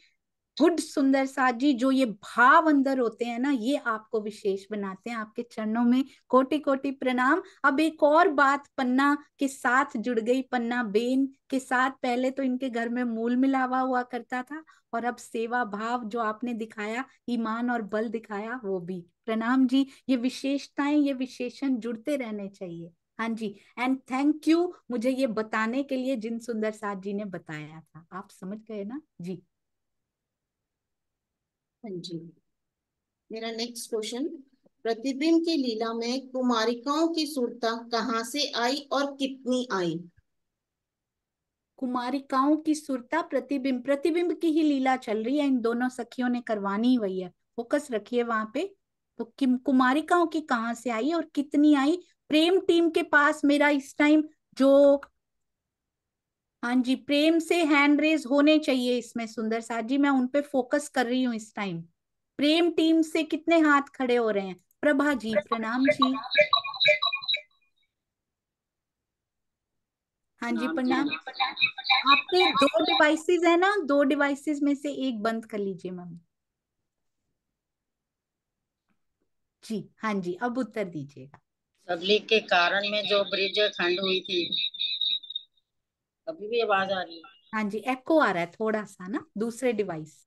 Speaker 1: गुड सुंदर साथ जी जो ये भाव अंदर होते हैं ना ये आपको विशेष बनाते हैं आपके चरणों में कोटि कोटि प्रणाम अब एक और बात पन्ना के साथ जुड़ गई पन्ना बेन के साथ पहले तो इनके घर में मूल मिलावा हुआ करता था और अब सेवा भाव जो आपने दिखाया ईमान और बल दिखाया वो भी प्रणाम जी ये विशेषताएं ये विशेषण जुड़ते रहने चाहिए हाँ जी एंड थैंक यू मुझे ये बताने के लिए जिन सुंदर साथ जी ने बताया था आप समझ गए ना जी हाँ जी मेरा नेक्स्ट क्वेश्चन प्रतिबिंब की लीला में कुमारिकाओं की सुरता कहाँ से आई और कितनी आई कुमारिकाओं की सुरता प्रतिबिंब प्रतिबिंब की ही लीला चल रही है इन दोनों सखियों ने करवानी ही वही है फोकस रखिए वहां पे तो किम कुमारिकाओं की कहाँ से आई और कितनी आई प्रेम टीम के पास मेरा इस टाइम जो हाँ जी प्रेम से हैंड रेज होने चाहिए इसमें सुंदर साहब जी मैं उन पे फोकस कर रही हूँ इस टाइम प्रेम टीम से कितने हाथ खड़े हो रहे हैं प्रभा जी प्रणाम जी हाँ जी प्रणाम आपके दो डिवाइसेस है ना दो डिवाइसेस में से एक बंद कर लीजिए मैम जी हाँ जी अब उत्तर दीजिएगा पब्लिक के कारण में जो ब्रिज खंड हुई थी अभी भी आवाज आ रही है हाँ जी एको आ रहा है थोड़ा सा ना दूसरे डिवाइस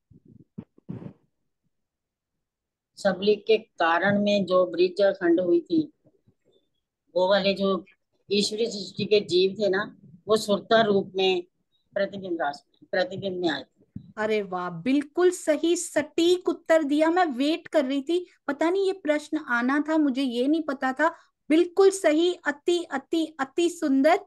Speaker 1: सबली के कारण में जो ब्रिज खंड हुई थी वो वाले जो ईश्वरी सृष्टि के जीव थे ना वो सुरता रूप में प्रतिबिंब प्रतिबिंब में आए अरे वाह बिल्कुल सही सटीक उत्तर दिया मैं वेट कर रही थी पता नहीं ये प्रश्न आना था मुझे ये नहीं पता था बिल्कुल सही अति अति अति सुंदर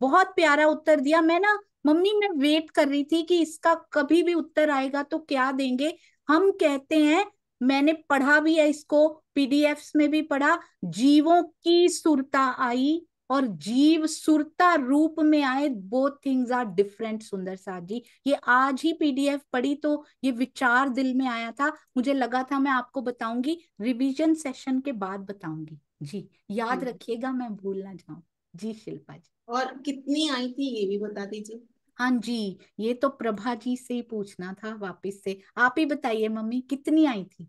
Speaker 1: बहुत प्यारा उत्तर दिया मैं ना मम्मी मैं वेट कर रही थी कि इसका कभी भी उत्तर आएगा तो क्या देंगे हम कहते हैं मैंने पढ़ा भी है इसको पीडीएफ में भी पढ़ा जीवों की सुरता आई और जीव सुरता रूप में आए बोथ थिंग्स आर डिफरेंट सुंदर साहब जी ये आज ही पीडीएफ पढ़ी तो ये विचार दिल में आया था मुझे लगा था मैं आपको बताऊंगी रिवीजन सेशन के बाद बताऊंगी जी याद रखिएगा मैं भूल ना जाऊं जी शिल्पा जी और कितनी आई थी ये भी बता दीजिए हाँ जी ये तो प्रभा जी से पूछना था वापस से आप ही बताइए मम्मी कितनी आई थी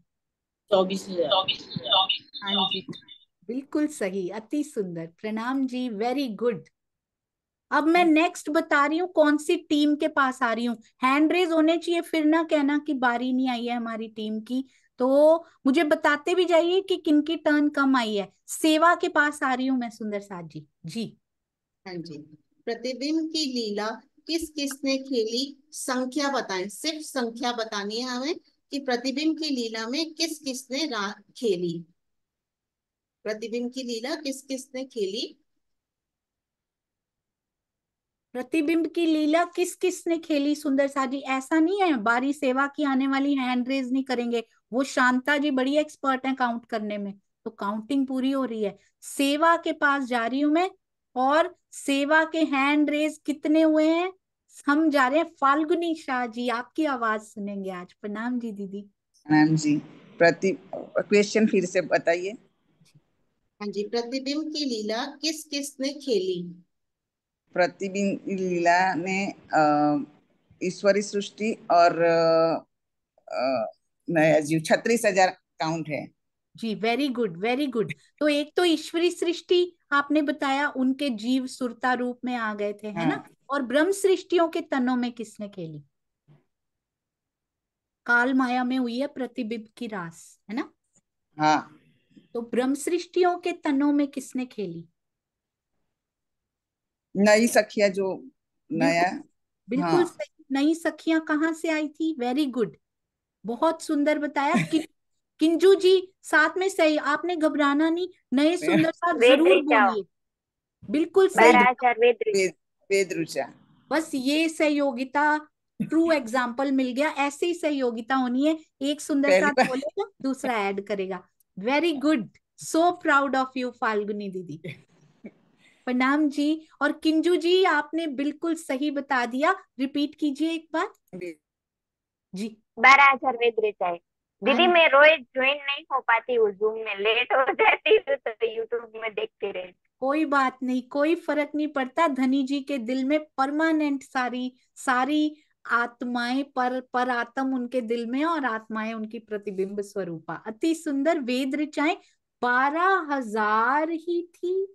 Speaker 1: चौबीस हाँ जी बिल्कुल सही अति सुंदर प्रणाम जी वेरी गुड अब मैं नेक्स्ट बता रही हूँ कौन सी टीम के पास आ रही हूँ हैंड रेज होने चाहिए फिर ना कहना कि बारी नहीं आई है हमारी टीम की तो मुझे बताते भी जाइए कि किनकी टर्न कम आई है सेवा के पास आ रही हूँ मैं सुंदर साथ जी जी हाँ जी प्रतिबिंब की लीला किस किसने खेली संख्या बताएं सिर्फ संख्या बतानी है हमें कि प्रतिबिंब की लीला में किस किसने खेली प्रतिबिंब की लीला किस किसने खेली प्रतिबिंब की लीला किस किस ने खेली सुंदर साजी ऐसा नहीं है बारी सेवा की आने वाली हैंड रेज नहीं करेंगे वो शांता जी बड़ी एक्सपर्ट है काउंट करने में तो काउंटिंग पूरी हो रही है सेवा के पास जा रही हूं मैं और सेवा के हैंड रेज कितने हुए हैं हम जा रहे हैं फाल्गुनी शाह जी आपकी आवाज सुनेंगे आज प्रणाम जी दीदी
Speaker 2: प्रणाम जी प्रति क्वेश्चन फिर से बताइए
Speaker 1: हाँ जी प्रतिबिंब की लीला किस किस ने खेली प्रतिबिंब लीला ने ईश्वरी सृष्टि और छत्तीस हजार काउंट है जी वेरी गुड वेरी गुड तो एक तो ईश्वरी सृष्टि आपने बताया उनके जीव सुरता रूप में आ गए थे है ना हाँ। और ब्रह्म सृष्टियों के तनों में किसने खेली काल माया में हुई है प्रतिबिंब की रास है ना हाँ तो ब्रह्म सृष्टियों के तनों में किसने खेली
Speaker 2: नई सखिया जो नया बिल्कुल हाँ। सही
Speaker 1: नई सखिया कहाँ से आई थी वेरी गुड बहुत सुंदर बताया कि किंजू जी साथ में सही आपने घबराना नहीं नए सुंदर साथ जरूर बोलिए बिल्कुल सही बस ये सहयोगिता ट्रू एग्जाम्पल मिल गया ऐसे ही सहयोगिता होनी है एक सुंदर साथ बोलेगा तो दूसरा ऐड करेगा very good so proud of you Falguni दीदी प्रणाम जी और किंजू जी आपने बिल्कुल सही बता दिया रिपीट कीजिए एक बार जी बारह सर्वे दीदी हाँ। मैं रोज ज्वाइन नहीं हो पाती हूँ जूम में लेट हो जाती हूँ तो यूट्यूब में देखती रहती कोई बात नहीं कोई फर्क नहीं पड़ता धनी जी के दिल में परमानेंट सारी सारी आत्माएं पर पर आत्म उनके दिल में और आत्माएं उनकी प्रतिबिंब स्वरूपा अति सुंदर वेद ऋचाएं बारह हजार ही थी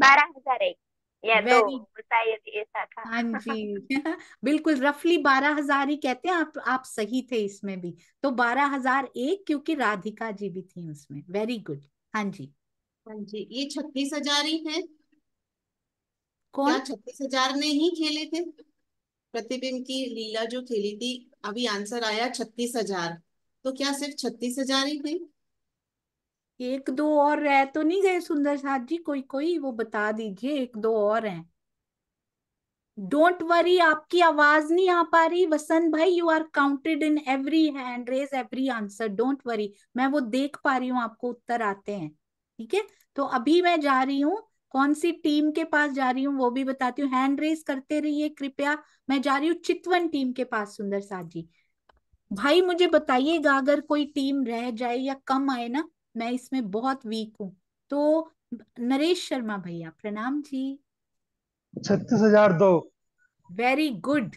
Speaker 1: बारह हजार एक तो हाँ जी बिल्कुल रफली बारह हजार ही कहते हैं आप आप सही थे इसमें भी तो बारह हजार एक क्योंकि राधिका जी भी थी उसमें वेरी गुड हाँ जी हाँ जी ये छत्तीस हजार ही है कौन छत्तीस हजार ने ही खेले थे प्रतिबिंब की लीला जो खेली थी अभी आंसर आया छत्तीस हजार तो क्या सिर्फ छत्तीस हजार ही थे एक दो और रह तो नहीं गए सुंदर साहब जी कोई कोई वो बता दीजिए एक दो और हैं डोंट वरी आपकी आवाज नहीं आ पा रही वसंत भाई you are counted in every hand raise every answer don't worry मैं वो देख पा रही हूँ आपको उत्तर आते हैं ठीक है तो अभी मैं जा रही हूँ कौन सी टीम के पास जा रही हूँ वो भी बताती हूँ हैंड रेज करते रहिए कृपया मैं जा रही हूँ चितवन टीम के पास सुंदर साहब जी भाई मुझे बताइएगा अगर कोई टीम रह जाए या कम आए ना मैं इसमें बहुत वीक हूँ तो नरेश शर्मा भैया प्रणाम जी
Speaker 3: छत्तीस हजार दो
Speaker 1: वेरी गुड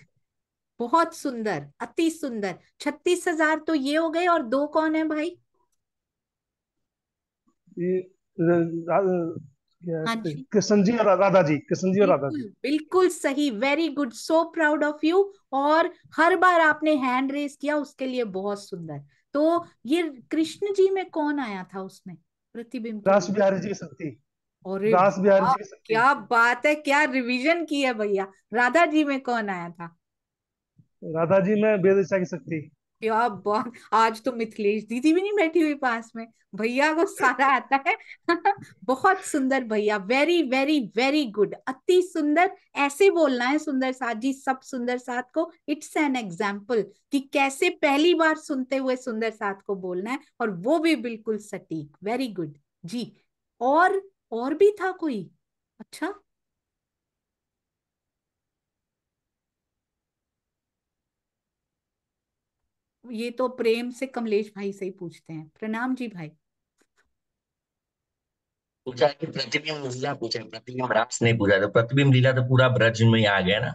Speaker 1: बहुत सुंदर अति सुंदर छत्तीस हजार तो ये हो गए और दो कौन है भाई
Speaker 3: किशन हाँ जी और राधा जी किशन जी और राधा जी
Speaker 1: बिल्कुल सही very good so proud of you और हर बार आपने हैंड रेस किया उसके लिए बहुत सुंदर तो ये कृष्ण जी में कौन आया था उसमें प्रतिबिंब रास बिहारी जी की शक्ति और रास बिहारी जी शक्ति क्या बात है क्या रिवीजन की है भैया राधा जी में कौन आया था
Speaker 3: राधा जी में वेद की शक्ति
Speaker 1: क्या बात आज तो मिथिलेश दीदी भी नहीं बैठी हुई पास में भैया को सारा आता है बहुत सुंदर भैया वेरी वेरी वेरी गुड अति सुंदर ऐसे बोलना है सुंदर साथ जी सब सुंदर साथ को इट्स एन एग्जाम्पल कि कैसे पहली बार सुनते हुए सुंदर साथ को बोलना है और वो भी बिल्कुल सटीक वेरी गुड जी और और भी था कोई अच्छा ये तो प्रेम से कमलेश भाई से ही पूछते हैं प्रणाम जी भाई
Speaker 3: पूछा कि प्रतिबिंब लीला पूछा प्रतिबिंब रास ने पूछा तो प्रतिबिंब लीला तो पूरा ब्रज में आ गया ना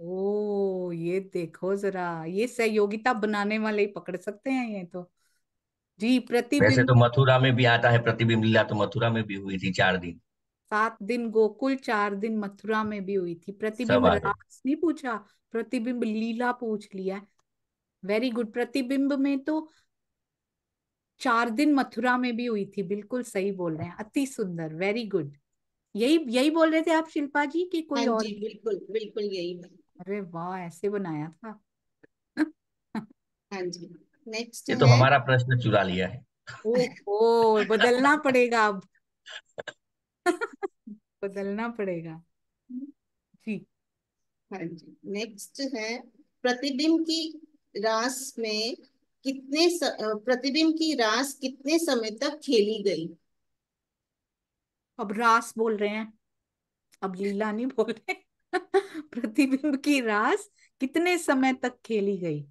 Speaker 2: ओ ये देखो
Speaker 1: जरा ये सहयोगिता बनाने वाले ही पकड़ सकते हैं ये तो जी प्रतिबिंब वैसे तो
Speaker 3: मथुरा में भी आता है प्रतिबिंब लीला तो मथुरा में भी हुई थी चार दिन
Speaker 1: सात दिन गोकुल चार दिन मथुरा में भी हुई थी प्रतिबिंब रास नहीं पूछा प्रतिबिंब लीला पूछ लिया वेरी गुड प्रतिबिंब में तो चार दिन मथुरा में भी हुई थी बिल्कुल सही बोल रहे हैं अति सुंदर वेरी गुड यही यही बोल रहे थे आप शिल्पा जी कि कोई हाँ और जी, बिल्कुल बिल्कुल यही अरे वाह ऐसे बनाया था हाँ जी नेक्स्ट ये तो हमारा
Speaker 3: प्रश्न चुरा लिया है
Speaker 1: ओ, ओ बदलना पड़ेगा अब बदलना पड़ेगा जी हाँ जी नेक्स्ट है प्रतिबिंब की रास में कितने प्रतिबिंब की रास कितने समय तक खेली गई अब रास बोल रहे हैं अब लीला नहीं बोल रहे प्रतिबिंब की रास कितने समय तक खेली गई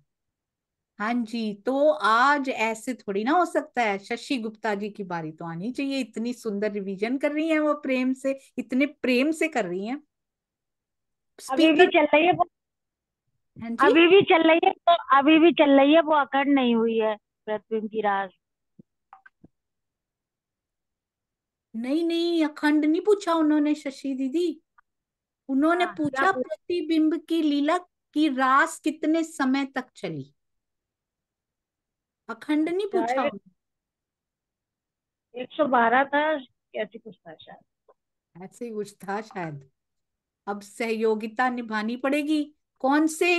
Speaker 1: हाँ जी तो आज ऐसे थोड़ी ना हो सकता है शशि गुप्ता जी की बारी तो आनी चाहिए इतनी सुंदर रिवीजन कर रही हैं वो प्रेम से इतने प्रेम से कर रही हैं अभी भी चल रही है हाँ अभी भी चल रही है तो अभी भी चल रही है वो अकड़ नहीं हुई है प्रतिबिंब की रास नहीं नहीं अखंड नहीं पूछा उन्होंने शशि दीदी उन्होंने आ, हाँ, पूछा प्रतिबिंब की लीला की रास कितने समय तक चली अखंड नहीं पूछा
Speaker 2: एक सौ बारह था कैसे कुछ था शायद
Speaker 1: ऐसे कुछ था शायद अब सहयोगिता निभानी पड़ेगी कौन से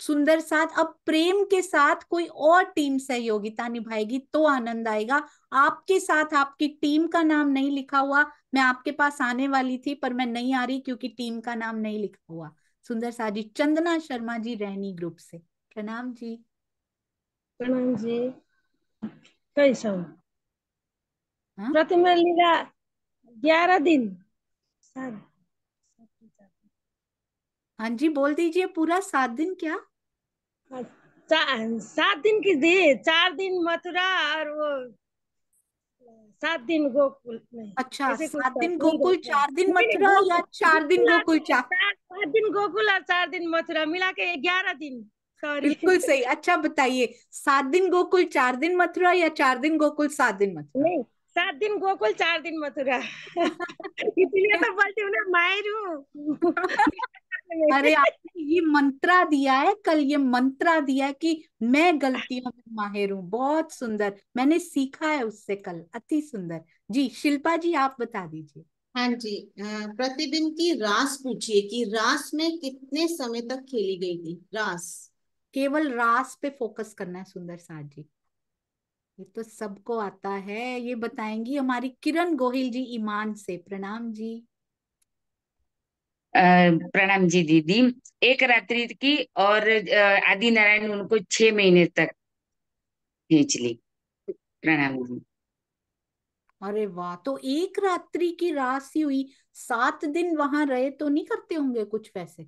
Speaker 1: सुंदर साथ अब प्रेम के साथ कोई और टीम सहयोगिता निभाएगी तो आनंद आएगा आपके साथ आपकी टीम का नाम नहीं लिखा हुआ मैं आपके पास आने वाली थी पर मैं नहीं आ रही क्योंकि टीम का नाम नहीं लिखा हुआ सुंदर साथ जी चंदना शर्मा जी रैनी ग्रुप से प्रणाम जी प्रणाम जी कैसा हाँ? प्रतिमा लीला ग्यारह दिन सात हाँ जी बोल दीजिए पूरा सात दिन क्या हाँ, सात दिन की दी चार दिन मथुरा और वो सात दिन गोकुल अच्छा सात दिन गोकुल चार दिन मथुरा या चार दिन गोकुल चार सात दिन गोकुल
Speaker 2: और चार दिन मथुरा
Speaker 1: मिला के ग्यारह दिन सॉरी बिल्कुल सही अच्छा बताइए सात दिन गोकुल चार दिन मथुरा या चार दिन गोकुल सात दिन मथुरा नहीं सात दिन गोकुल चार दिन मथुरा इसलिए तो बोलती हूँ ना मायर हूँ अरे आपने ये मंत्रा दिया है कल ये मंत्रा दिया है कि मैं गलतियों में माहिर हूँ बहुत सुंदर मैंने सीखा है उससे कल अति सुंदर जी शिल्पा जी आप बता दीजिए हाँ जी प्रतिबिंब की रास पूछिए कि रास में कितने समय तक खेली गई थी रास केवल रास पे फोकस करना है सुंदर साहब जी ये तो सबको आता है ये बताएंगी हमारी किरण गोहिल जी ईमान से प्रणाम जी
Speaker 2: प्रणाम जी दीदी एक रात्रि की और आदि नारायण उनको छह महीने तक खींच ली प्रणाम जी
Speaker 1: अरे वाह तो एक रात्रि की राशि हुई सात दिन वहां रहे तो नहीं करते होंगे कुछ पैसे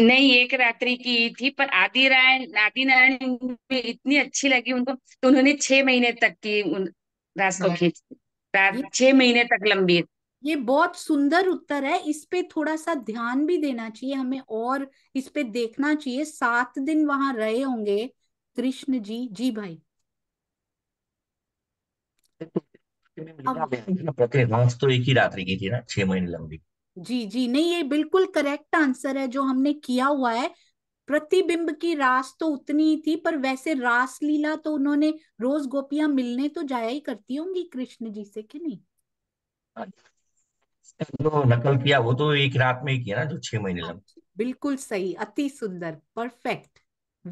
Speaker 1: नहीं एक रात्रि की थी पर आदि रायन आदि नारायण इतनी अच्छी लगी उनको तो उन्होंने छह महीने तक की उन हाँ। रात को खींच छह महीने तक लंबी ये बहुत सुंदर उत्तर है इस पे थोड़ा सा ध्यान भी देना चाहिए हमें और इस पे देखना चाहिए सात दिन वहां रहे होंगे कृष्ण जी जी भाई
Speaker 3: तो एक ही रात्रि की थी ना छह महीने लंबी
Speaker 1: जी जी नहीं ये बिल्कुल करेक्ट आंसर है जो हमने किया हुआ है प्रतिबिंब की रास तो उतनी ही थी पर वैसे रास लीला तो उन्होंने रोज गोपियां मिलने तो जाया ही करती होंगी कृष्ण जी से कि नहीं हाँ
Speaker 3: जो नकल किया वो तो एक रात में ही किया ना जो छह महीने लग हाँ,
Speaker 1: बिल्कुल सही अति सुंदर परफेक्ट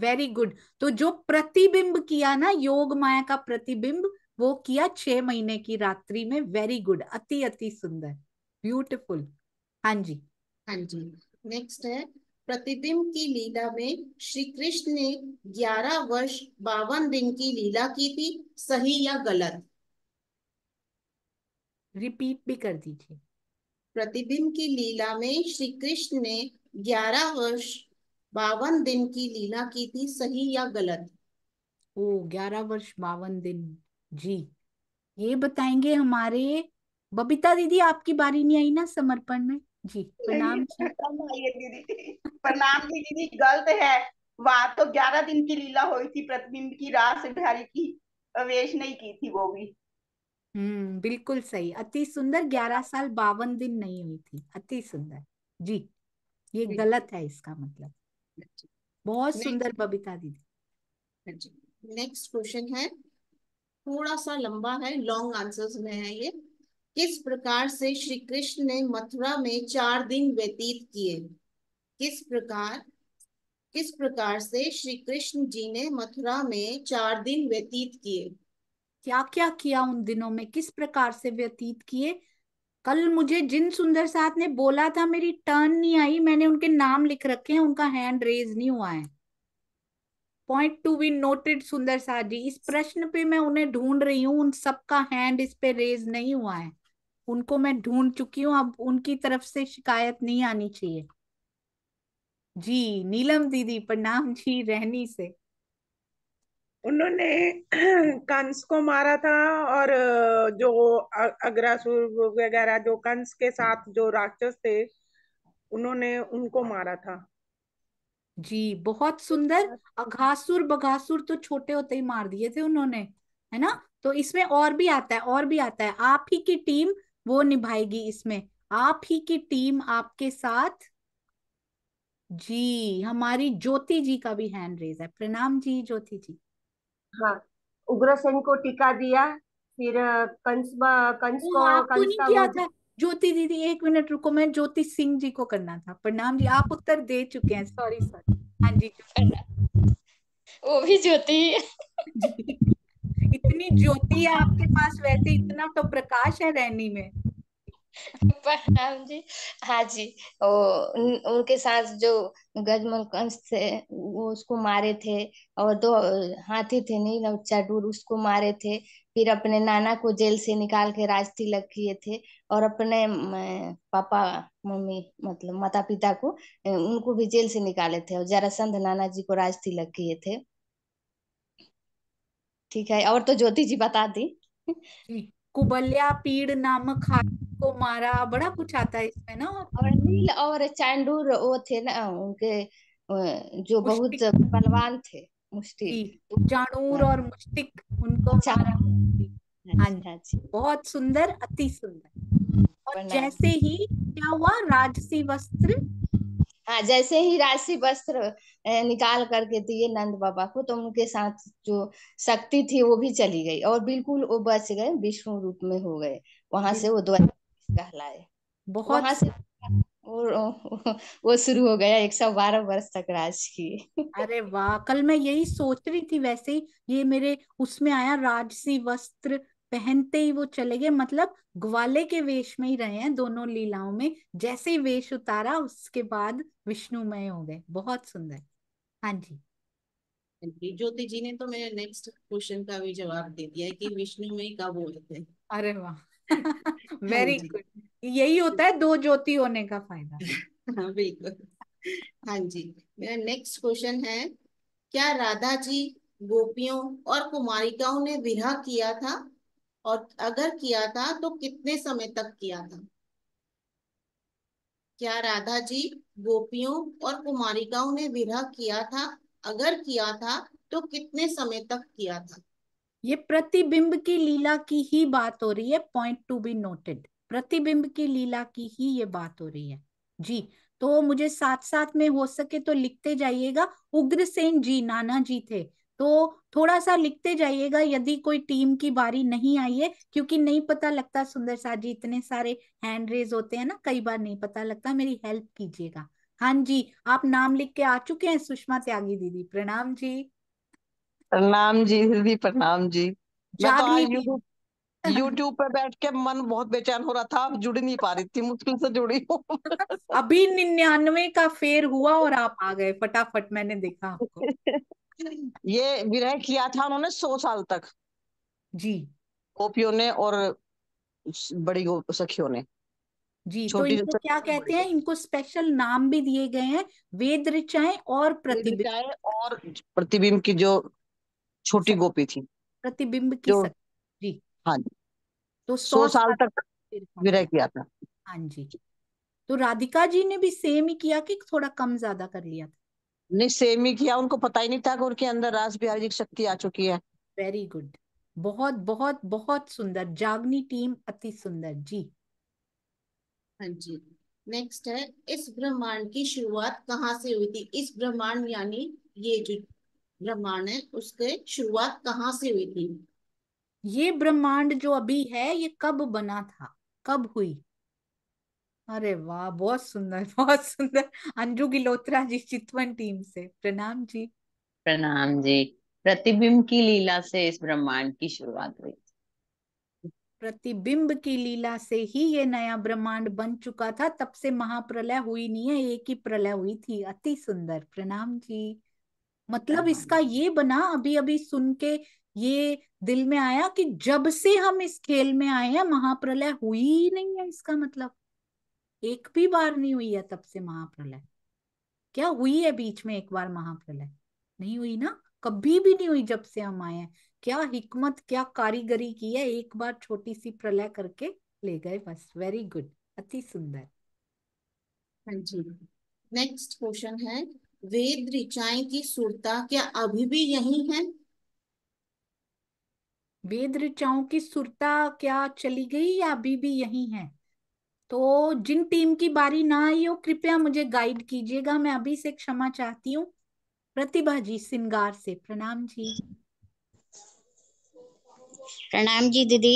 Speaker 1: वेरी गुड तो जो प्रतिबिंब किया ना योग माया का प्रतिबिंब वो किया छह महीने की रात्रि में वेरी गुड अति अति सुंदर ब्यूटिफुल हाँ जी हाँ जी नेक्स्ट है प्रतिबिंब की लीला में श्री कृष्ण ने ग्यारह वर्ष बावन दिन की लीला की थी सही या गलत रिपीट भी कर दीजिए प्रतिबिंब की लीला में श्री कृष्ण ने ग्यारह वर्ष बावन दिन की लीला की थी सही या गलत ओ ग्यारह वर्ष बावन दिन जी ये बताएंगे हमारे बबीता दीदी आपकी बारी नहीं आई ना समर्पण में जी प्रणाम दीदी प्रणाम दीदी गलत है वहां तो ग्यारह दिन की लीला हुई थी प्रतिबिंब की रास बिहारी की वेश नहीं की थी वो भी हम्म बिल्कुल सही अति सुंदर ग्यारह साल बावन दिन नहीं हुई थी अति सुंदर जी ये गलत है इसका मतलब बहुत सुंदर बबीता दीदी हाँ नेक्स्ट क्वेश्चन है थोड़ा सा लंबा है लॉन्ग आंसर्स में है ये किस प्रकार से श्री कृष्ण ने मथुरा में चार दिन व्यतीत किए किस प्रकार किस प्रकार से श्री कृष्ण जी ने मथुरा में चार दिन व्यतीत किए क्या क्या किया उन दिनों में किस प्रकार से व्यतीत किए कल मुझे जिन सुंदर साथ ने बोला था मेरी टर्न नहीं आई मैंने उनके नाम लिख रखे हैं उनका हैंड रेज नहीं हुआ है पॉइंट टू बी नोटेड सुंदर साथ जी इस प्रश्न पे मैं उन्हें ढूंढ रही हूँ उन सबका हैंड इस पे रेज नहीं हुआ है उनको मैं ढूंढ चुकी हूँ अब उनकी तरफ से शिकायत नहीं आनी चाहिए जी नीलम दीदी प्रणाम जी रहनी से
Speaker 2: उन्होंने कंस को मारा था और जो अग्रासुर वगैरह जो कंस के साथ जो राक्षस थे उन्होंने उनको मारा था
Speaker 1: जी बहुत सुंदर अघासुर बघासुर तो छोटे होते ही मार दिए थे उन्होंने है ना तो इसमें और भी आता है और भी आता है आप ही की टीम वो निभाएगी इसमें आप ही की टीम आपके साथ जी हमारी ज्योति जी का भी हैंड रेज है प्रणाम जी ज्योति जी हाँ उग्रसेन को टीका दिया फिर कंस कंस को कंस नहीं किया था ज्योति दीदी एक मिनट रुको मैं ज्योति सिंह जी को करना था प्रणाम जी आप उत्तर दे चुके हैं सॉरी सॉरी हाँ जी वो भी ज्योति इतनी ज्योति है आपके पास वैसे इतना तो प्रकाश है रहनी में प्रणाम जी हाँ जी वो उन, उनके साथ जो गजमल कंस थे वो उसको मारे थे और दो हाथी थे नहीं चाडूर उसको मारे थे फिर अपने नाना को जेल से निकाल के राज तिलक किए थे और अपने पापा मम्मी मतलब माता पिता को उनको भी जेल से निकाले थे और जरासंध नाना जी को राज तिलक किए थे ठीक है और तो ज्योति जी बता दी कुबल्या पीड़ नामक हाथी को मारा बड़ा कुछ आता है इसमें ना और नील और चांडूर वो थे ना उनके जो बहुत बलवान थे मुस्टिक चाणूर तो हाँ। और मुस्टिक उनको अच्छा। मारा अच्छा, हाँ अच्छा, जी बहुत सुंदर अति सुंदर और जैसे ही क्या हुआ राजसी वस्त्र हाँ जैसे ही राशि वस्त्र निकाल करके दिए नंद बाबा को तो उनके साथ जो शक्ति थी वो भी चली गई और बिल्कुल वो बच गए विष्णु रूप में हो गए वहां से वो द्वारा कहलाए बहुत वहां से वो वो शुरू हो गया एक सौ बारह वर्ष तक राज की अरे वाह कल मैं यही सोच रही थी वैसे ही ये मेरे उसमें आया राजसी वस्त्र पहनते ही वो चले गए मतलब ग्वाले के वेश में ही रहे हैं दोनों लीलाओं में जैसे ही वेश उतारा उसके बाद विष्णुमय हो गए बहुत सुंदर हाँ जी ज्योति जी ने तो मेरे नेक्स्ट क्वेश्चन का भी जवाब दे दिया है कि विष्णुमय कब होते हैं अरे वाह वेरी हाँ गुड यही होता है दो ज्योति होने का फायदा हाँ, बिल्कुल हाँ जी मेरा नेक्स्ट क्वेश्चन है क्या राधा जी गोपियों और कुमारिकाओं ने विरह किया था और अगर किया था तो कितने समय तक किया था क्या राधा जी गोपियों और कुमारिकाओं ने विरह किया था अगर किया था तो कितने समय तक किया था ये प्रतिबिंब की लीला की ही बात हो रही है पॉइंट टू बी नोटेड प्रतिबिंब की लीला की ही ये बात हो रही है जी तो मुझे साथ साथ में हो सके तो लिखते जाइएगा उग्रसेन जी नाना जी थे तो थोड़ा सा लिखते जाइएगा यदि कोई टीम की बारी नहीं आई है क्योंकि नहीं पता लगता सुंदर साथ जी इतने सारे हैंड रेज होते हैं ना कई बार नहीं पता लगता मेरी हेल्प कीजिएगा हाँ जी आप नाम लिख के आ चुके हैं सुषमा त्यागी दीदी प्रणाम जी
Speaker 2: प्रणाम जी दीदी प्रणाम जी
Speaker 1: यूट्यूब
Speaker 2: यूट्यूब तो पे बैठ के मन बहुत बेचैन हो रहा था जुड़ नहीं पा रही थी मुश्किल से जुड़ी हूँ
Speaker 1: अभी निन्यानवे का फेर हुआ और आप आ गए फटाफट मैंने देखा आपको ये विरह किया था उन्होंने सौ साल तक
Speaker 2: जी गोपियों ने और बड़ी सखियों ने जी तो इनको क्या
Speaker 1: कहते हैं इनको स्पेशल नाम भी दिए गए हैं वेद ऋचाएं और
Speaker 2: प्रतिबिंब और प्रतिबिंब की जो छोटी गोपी थी
Speaker 1: प्रतिबिंब की जो,
Speaker 2: जी हाँ जी तो सौ साल तक विरह किया था
Speaker 1: हाँ जी तो राधिका जी ने भी सेम ही किया कि थोड़ा कम ज्यादा कर लिया था ने ही किया उनको पता ही नहीं था कि उनके अंदर राज बिहारी शक्ति आ चुकी है वेरी गुड बहुत बहुत बहुत सुंदर जागनी टीम अति सुंदर जी हाँ जी नेक्स्ट है इस ब्रह्मांड की शुरुआत कहाँ से हुई थी इस ब्रह्मांड यानी ये जो ब्रह्मांड है उसके शुरुआत कहाँ से हुई थी ये ब्रह्मांड जो अभी है ये कब बना था कब हुई अरे वाह बहुत सुंदर बहुत सुंदर अंजू गिलोत्रा जी चितवन टीम से प्रणाम जी प्रणाम जी प्रतिबिंब की लीला से इस ब्रह्मांड की शुरुआत हुई प्रतिबिंब की लीला से ही ये नया ब्रह्मांड बन चुका था तब से महाप्रलय हुई नहीं है एक ही प्रलय हुई थी अति सुंदर प्रणाम जी मतलब इसका ये बना अभी अभी सुन के ये दिल में आया कि जब से हम इस खेल में आए हैं महाप्रलय हुई ही नहीं है इसका मतलब एक भी बार नहीं हुई है तब से महाप्रलय क्या हुई है बीच में एक बार महाप्रलय नहीं हुई ना कभी भी नहीं हुई जब से हम आए हैं क्या हिकमत क्या कारीगरी की है एक बार छोटी सी प्रलय करके ले गए बस वेरी गुड अति सुंदर हाँ जी नेक्स्ट क्वेश्चन है वेद ऋचाएं की सुरता क्या अभी भी यही है वेद ऋचाओं की सुरता क्या चली गई या अभी भी यही है तो जिन टीम की बारी ना आई हो कृपया मुझे गाइड कीजिएगा मैं अभी से क्षमा चाहती हूँ प्रतिभा जी सिंगार से प्रणाम जी प्रणाम जी दीदी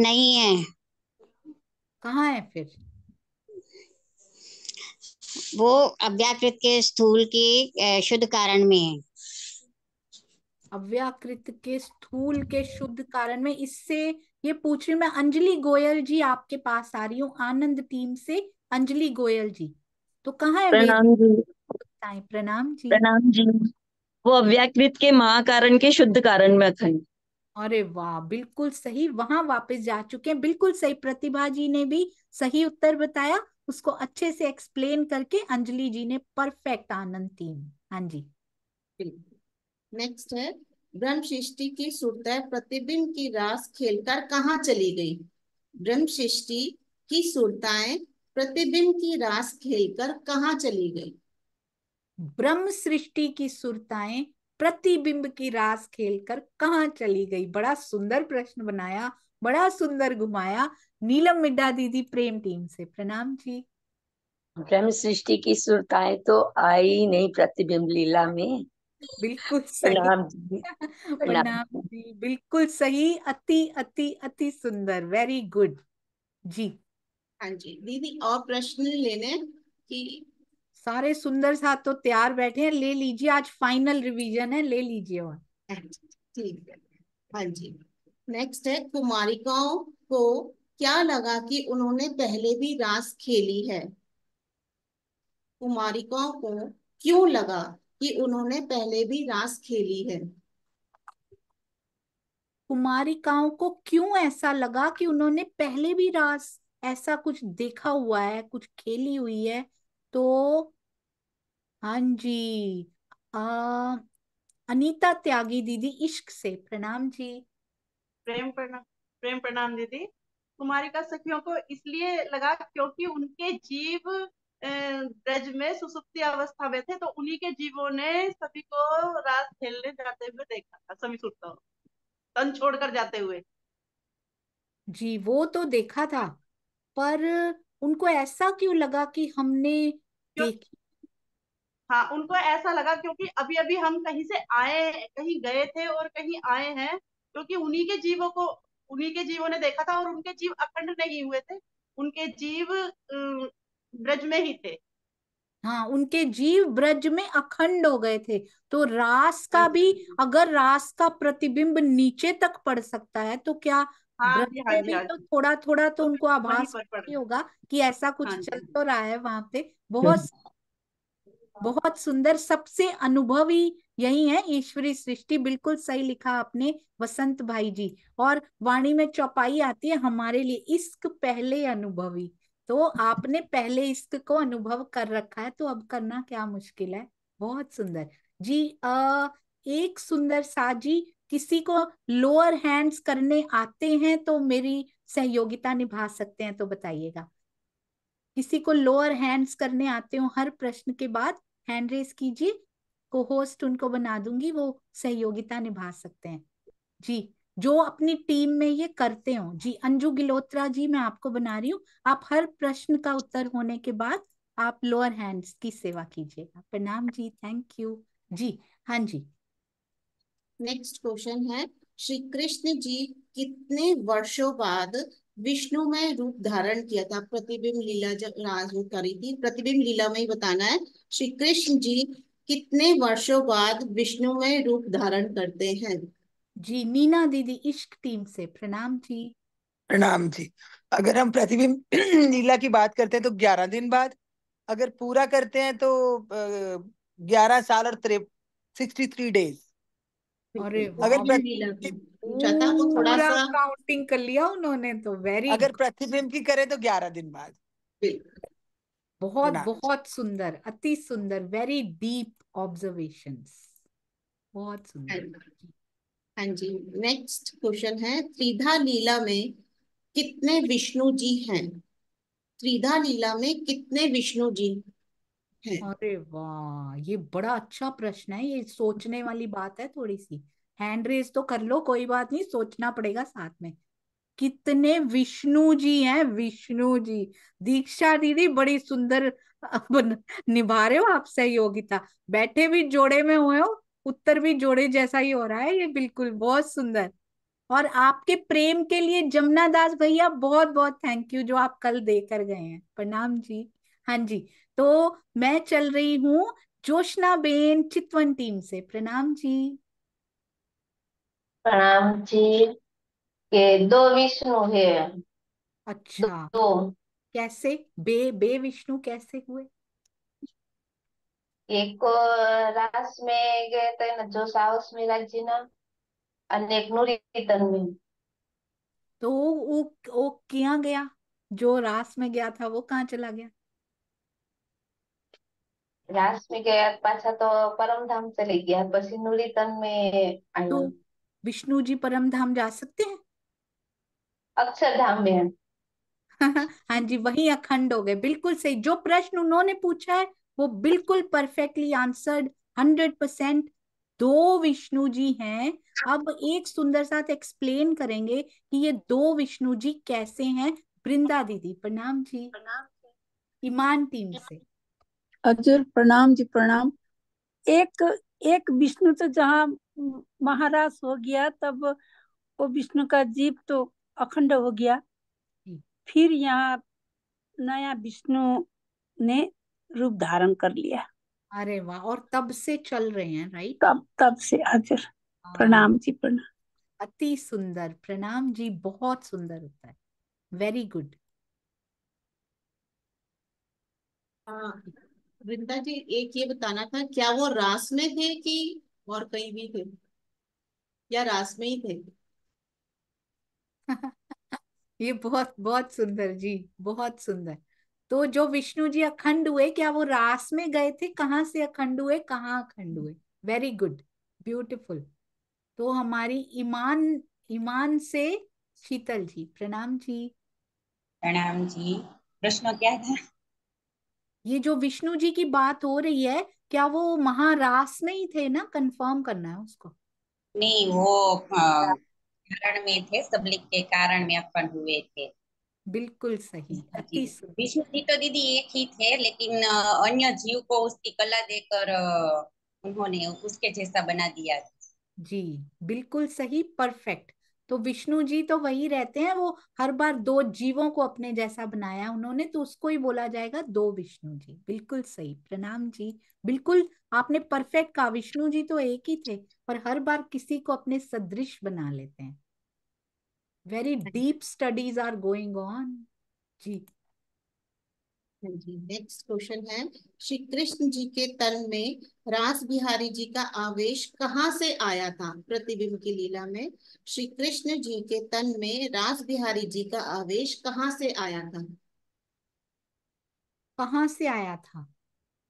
Speaker 1: नहीं है कहाँ है फिर वो अव्याकृत के स्थूल के शुद्ध कारण में है अव्याकृत के स्थूल के शुद्ध कारण में इससे ये पूछ रही मैं अंजलि गोयल जी आपके पास आ रही हूँ आनंद टीम से अंजलि गोयल जी तो कहाँ है प्रणाम जी प्रणाम जी प्रणाम जी
Speaker 3: वो अव्याकृत के महाकारण के शुद्ध कारण में
Speaker 1: अखंड अरे वाह बिल्कुल सही वहां वापस जा चुके हैं बिल्कुल सही प्रतिभा जी ने भी सही उत्तर बताया उसको अच्छे से एक्सप्लेन करके अंजलि जी ने परफेक्ट आनंद टीम हाँ जी नेक्स्ट है ब्रह्म सृष्टि की सुरत प्रतिबिंब की रास खेलकर कहा चली गई ब्रह्म सृष्टि की सुरताएं प्रतिबिंब की रास खेलकर कहा चली गई ब्रह्म सृष्टि की सुरताएं प्रतिबिंब की रास खेलकर कहाँ चली गई बड़ा सुंदर प्रश्न बनाया बड़ा सुंदर घुमाया नीलम मिड्डा दीदी प्रेम टीम से प्रणाम जी ब्रह्म सृष्टि की सुरताएं तो आई नहीं प्रतिबिंब लीला में बिल्कुल सही बिल्कुल सही अति अति अति सुंदर वेरी गुड जी हाँ जी दीदी और प्रश्न लेने की सारे सुंदर साथ तो तैयार बैठे हैं ले लीजिए आज फाइनल रिवीजन है ले लीजिए और हाँ ठीक है हाँ जी नेक्स्ट है कुमारिकाओं को क्या लगा कि उन्होंने पहले भी रास खेली है कुमारिकाओं को क्यों लगा कि उन्होंने पहले भी रास खेली है कुमारिकाओं को क्यों ऐसा लगा कि उन्होंने पहले भी रास ऐसा कुछ देखा हुआ है कुछ खेली हुई है तो हाँ जी आ, अनीता त्यागी दीदी इश्क से प्रणाम जी प्रेम प्रणाम प्रेम प्रणाम दीदी कुमारिका सखियों को इसलिए लगा क्योंकि उनके जीव ब्रज अं, में सुसुप्ति अवस्था में थे तो उन्हीं के जीवों ने सभी को रात खेलने जाते हुए देखा सभी सुरताओं तन छोड़कर जाते हुए जी वो तो देखा था पर उनको ऐसा क्यों लगा कि हमने देखी हाँ उनको ऐसा लगा क्योंकि अभी अभी हम कहीं से आए कहीं गए थे और कहीं आए हैं क्योंकि उन्हीं के जीवों को उन्हीं के जीवों ने देखा था और उनके जीव अखंड नहीं हुए थे उनके जीव अं, ब्रज में ही थे हाँ उनके जीव ब्रज में अखंड हो गए थे तो रास का भी हाँ। अगर रास का प्रतिबिंब नीचे तक पड़ सकता है तो क्या हाँ, ब्रज हाँ, में भी हाँ, तो थोड़ा थोड़ा तो, तो उनको आभास होगा कि ऐसा कुछ हाँ, चल तो रहा है वहां पे बहुत बहुत सुंदर सबसे अनुभवी यही है ईश्वरी सृष्टि बिल्कुल सही लिखा आपने वसंत भाई जी और वाणी में चौपाई आती है हमारे लिए इसक पहले अनुभवी तो आपने पहले इसको अनुभव कर रखा है तो अब करना क्या मुश्किल है बहुत सुंदर जी आ, एक सुंदर साजी किसी को लोअर हैंड्स करने आते हैं तो मेरी सहयोगिता निभा सकते हैं तो बताइएगा किसी को लोअर हैंड्स करने आते हो हर प्रश्न के बाद हैंड रेस कीजिए को होस्ट उनको बना दूंगी वो सहयोगिता निभा सकते हैं जी जो अपनी टीम में ये करते हो जी अंजू गिलोत्रा जी मैं आपको बना रही हूँ आप हर प्रश्न का उत्तर होने के बाद आप लोअर हैंड्स की सेवा कीजिएगा प्रणाम जी थैंक यू जी हाँ जी नेक्स्ट क्वेश्चन है श्री कृष्ण जी कितने वर्षों बाद विष्णु में रूप धारण किया था प्रतिबिंब लीला जब राज करी थी प्रतिबिंब लीला में ही बताना है श्री कृष्ण जी कितने वर्षों बाद विष्णु में रूप धारण करते हैं जी मीना दीदी इश्क टीम से प्रणाम जी
Speaker 2: प्रणाम जी अगर हम प्रतिबिंब लीला की बात करते हैं तो ग्यारह दिन बाद अगर पूरा करते हैं तो ग्यारह साल और सिक्सटी थ्री डेज अगर
Speaker 1: तो पूरा काउंटिंग कर लिया उन्होंने तो वेरी अगर प्रतिबिंब की करें तो ग्यारह दिन बाद बहुत बहुत सुंदर अति सुंदर वेरी डीप ऑब्जर्वेशंस बहुत सुंदर हाँ जी नेक्स्ट क्वेश्चन है त्रिधा लीला में कितने विष्णु जी हैं त्रिधा लीला में कितने विष्णु जी हैं अरे वाह ये बड़ा अच्छा प्रश्न है ये सोचने वाली बात है थोड़ी सी हैंड रेस तो कर लो कोई बात नहीं सोचना पड़ेगा साथ में कितने विष्णु जी हैं विष्णु जी दीक्षा दीदी बड़ी सुंदर निभा रहे हो आप सहयोगिता बैठे भी जोड़े में हुए हो उत्तर भी जोड़े जैसा ही हो रहा है ये बिल्कुल बहुत सुंदर और आपके प्रेम के लिए जमुना दास भैया बहुत बहुत थैंक यू जो आप कल देकर गए हैं प्रणाम जी हाँ जी तो मैं चल रही हूँ जोशना बेन चितवन टीम से प्रणाम जी प्रणाम जी के दो विष्णु है अच्छा दो कैसे बे बे विष्णु कैसे हुए એક રાસ મેં ગયા હતા એના जी ना મિરાજીના नूरी એક નૂરી में तो वो वो किया गया जो रास में गया था वो कहाँ चला गया रास में गया पाछा तो परम धाम चले गया पसी नूरी तन में आयो तो विष्णु जी परम धाम जा सकते हैं अक्षरधाम में हाँ जी वही अखंड हो गए बिल्कुल सही जो प्रश्न उन्होंने पूछा है वो बिल्कुल परफेक्टली आंसर्ड हंड्रेड परसेंट दो विष्णु जी हैं अब एक सुंदर साथ एक्सप्लेन करेंगे कि ये दो विष्णु जी कैसे हैं वृंदा दीदी प्रणाम जी प्रणाम ईमान टीम से अजुर प्रणाम जी प्रणाम एक एक विष्णु तो जहाँ महाराज हो गया तब वो विष्णु का जीव तो अखंड हो गया फिर यहाँ नया विष्णु ने रूप धारण कर लिया अरे वाह और तब से चल रहे हैं राइट तब तब से हाजिर प्रणाम जी प्रणाम अति सुंदर प्रणाम जी बहुत सुंदर होता है वेरी गुड हाँ, वृंदा जी एक ये बताना था क्या वो रास में थे कि और कहीं भी थे या रास में ही थे ये बहुत बहुत सुंदर जी बहुत सुंदर तो जो विष्णु जी अखंड हुए क्या वो रास में गए थे कहाँ से अखंड हुए कहाँ अखंड हुए वेरी गुड ब्यूटिफुल तो हमारी ईमान ईमान से शीतल जी प्रणाम जी प्रणाम जी प्रश्न क्या था ये जो विष्णु जी की बात हो रही है क्या वो महारास में ही थे ना कंफर्म करना है उसको नहीं वो कारण में थे सबलिक के कारण में अपन हुए थे बिल्कुल सही विष्णु जी तो दीदी एक ही थे लेकिन अन्य जीव को उसकी कला देकर उन्होंने उसके जैसा बना दिया जी बिल्कुल सही परफेक्ट तो विष्णु जी तो वही रहते हैं वो हर बार दो जीवों को अपने जैसा बनाया उन्होंने तो उसको ही बोला जाएगा दो विष्णु जी बिल्कुल सही प्रणाम जी बिल्कुल आपने परफेक्ट कहा विष्णु जी तो एक ही थे पर हर बार किसी को अपने सदृश बना लेते हैं very deep studies are going on जी नेक्स्ट हाँ क्वेश्चन है श्री कृष्ण जी के तन में रास बिहारी जी का आवेश कहाँ से आया था प्रतिबिंब की लीला में श्री कृष्ण जी के तन में रास बिहारी जी का आवेश कहाँ से आया था कहाँ से आया था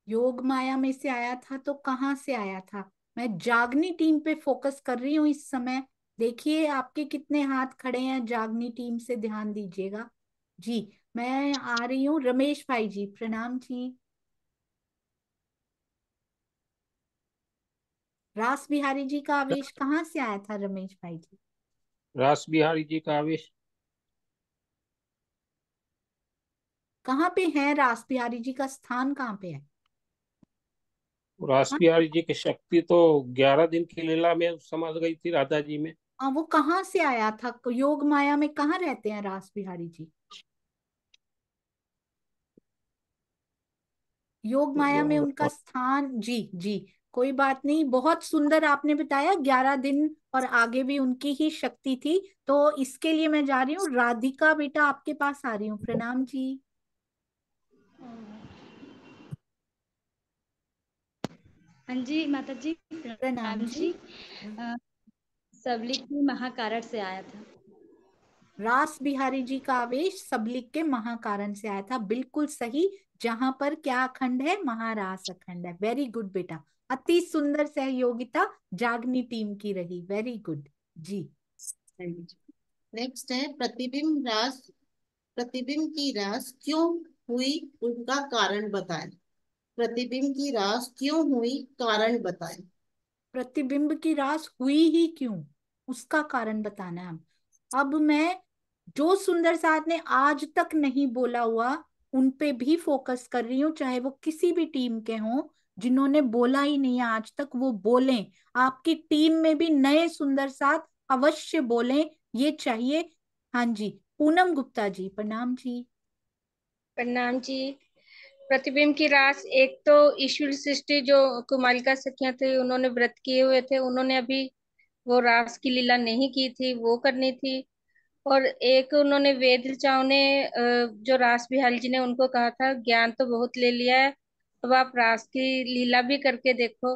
Speaker 1: योग माया में से आया था तो कहाँ से आया था मैं जागनी टीम पे फोकस कर रही हूँ इस समय देखिए आपके कितने हाथ खड़े हैं जागनी टीम से ध्यान दीजिएगा जी मैं आ रही हूँ रमेश भाई जी प्रणाम जी रास बिहारी जी का आवेश कहाँ से आया था रमेश भाई जी
Speaker 3: रास बिहारी जी का आवेश
Speaker 1: कहाँ पे है रास बिहारी जी का स्थान कहाँ पे है
Speaker 3: रास हाँ। बिहारी जी की शक्ति तो ग्यारह दिन की लीला में समझ गई थी राधा जी में
Speaker 1: आ, हाँ, वो कहाँ से आया था योग माया में कहा रहते हैं रास बिहारी जी योग तो माया में उनका स्थान जी जी कोई बात नहीं बहुत सुंदर आपने बताया ग्यारह दिन और आगे भी उनकी ही शक्ति थी तो इसके लिए मैं जा रही हूँ राधिका बेटा आपके पास आ रही हूँ प्रणाम जी हाँ जी माता जी प्रणाम जी, जी। सबलिक के महाकारण से आया था रास बिहारी जी का आवेश सबलिक के महाकारण से आया था बिल्कुल सही जहां पर क्या अखंड है महारास अखंड है वेरी गुड बेटा अति सुंदर सहयोगिता जागनी टीम की रही वेरी गुड जी नेक्स्ट है प्रतिबिंब रास प्रतिबिंब की रास क्यों हुई उनका कारण बताएं प्रतिबिंब की रास क्यों हुई कारण बताएं प्रतिबिंब की रास हुई ही क्यों उसका कारण बताना है अब मैं जो सुंदर साथ ने आज तक नहीं बोला हुआ उन पे भी फोकस कर रही हूँ चाहे वो किसी भी टीम के हों जिन्होंने बोला ही नहीं आज तक वो बोले आपकी टीम में भी नए सुंदर साथ अवश्य बोले ये चाहिए हाँ जी पूनम गुप्ता जी प्रणाम जी प्रणाम जी प्रतिबिंब की रास एक तो ईश्वर सृष्टि जो कुमालिका सखिया थी उन्होंने व्रत किए हुए थे उन्होंने अभी वो रास की लीला नहीं की थी वो करनी थी और एक उन्होंने वेद रचाओं ने जो रास बिहाल जी ने उनको कहा था ज्ञान तो बहुत ले लिया है अब आप रास की लीला भी करके देखो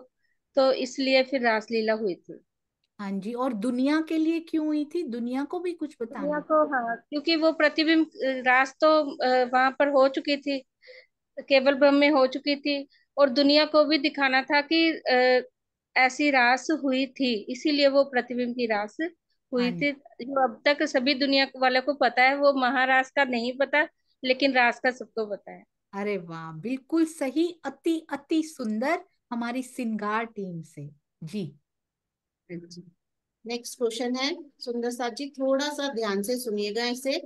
Speaker 1: तो इसलिए फिर रास लीला हुई थी हाँ जी और दुनिया के लिए क्यों हुई थी दुनिया को भी कुछ बताया दुनिया को हाँ क्योंकि वो प्रतिबिंब रास तो वहां पर हो चुकी थी केवल ब्रह्म में हो चुकी थी और दुनिया को भी दिखाना था कि आ, ऐसी रास हुई थी इसीलिए वो प्रतिबिंब की रास हुई हाँ थी जो अब तक सभी दुनिया वाले को पता है वो महारास का नहीं पता लेकिन रास का सबको पता है अरे वाह बिल्कुल सही अति अति सुंदर हमारी सिंगार टीम से जी नेक्स्ट क्वेश्चन है सुंदर साहब जी थोड़ा सा ध्यान से सुनिएगा इसे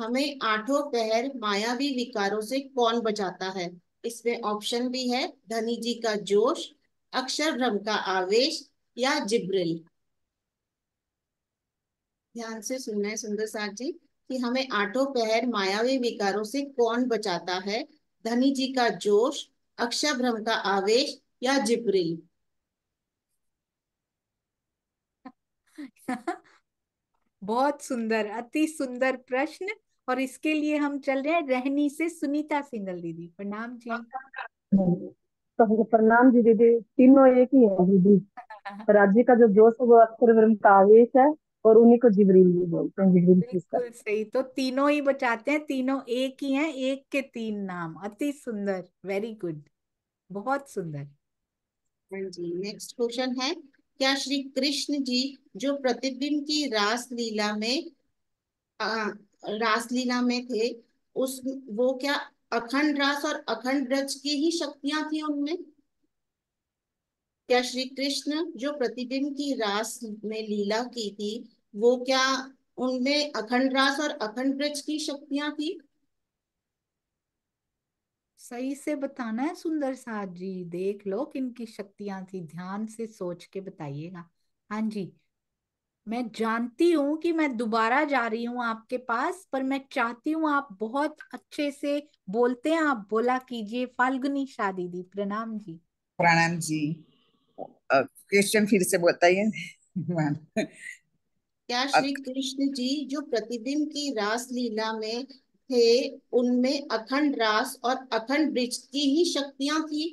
Speaker 1: हमें आठों पहर मायावी विकारों से कौन बचाता है इसमें ऑप्शन भी है धनी जी का जोश अक्षर भ्रम का आवेश या जिब्रिल ध्यान से सुनना है सुंदर साहब जी कि हमें आठों पहर मायावी विकारों से कौन बचाता है धनी जी का जोश अक्षर भ्रम का आवेश या जिब्रिल बहुत सुंदर अति सुंदर प्रश्न और इसके लिए हम चल रहे हैं रहनी से सुनीता सिंगल दीदी प्रणाम जी
Speaker 2: तो प्रणाम जी दीदी तीनों एक ही है दीदी राज्य का जो जोश है वो अक्षर ब्रह्म का आवेश है और उन्हीं को जिबरील भी बोलते हैं जिबरील बिल्कुल
Speaker 1: सही तो तीनों ही बचाते हैं तीनों एक ही हैं एक के तीन नाम अति सुंदर वेरी गुड बहुत सुंदर हाँ जी नेक्स्ट क्वेश्चन है क्या श्री कृष्ण जी जो प्रतिबिंब की रास लीला में रास लीला में थे उस वो क्या अखंड रास और अखंड ब्रज की ही शक्तियां थी उनमें क्या श्री कृष्ण जो प्रतिदिन की रास में लीला की थी वो क्या उनमें अखंड रास और अखंड ब्रज की शक्तियां थी सही से बताना है सुंदर साहब जी देख लो किन की शक्तियां थी ध्यान से सोच के बताइएगा हाँ जी मैं जानती हूँ कि मैं दोबारा जा रही हूँ आपके पास पर मैं चाहती हूँ आप बहुत अच्छे से बोलते हैं आप बोला कीजिए फाल्गुनी शादी दी प्रणाम जी प्रणाम
Speaker 2: जी क्वेश्चन फिर से बताइए
Speaker 1: क्या श्री कृष्ण जी जो प्रतिबिंब की रास लीला में थे उनमें अखंड रास और अखंड वृक्ष की ही शक्तियां थी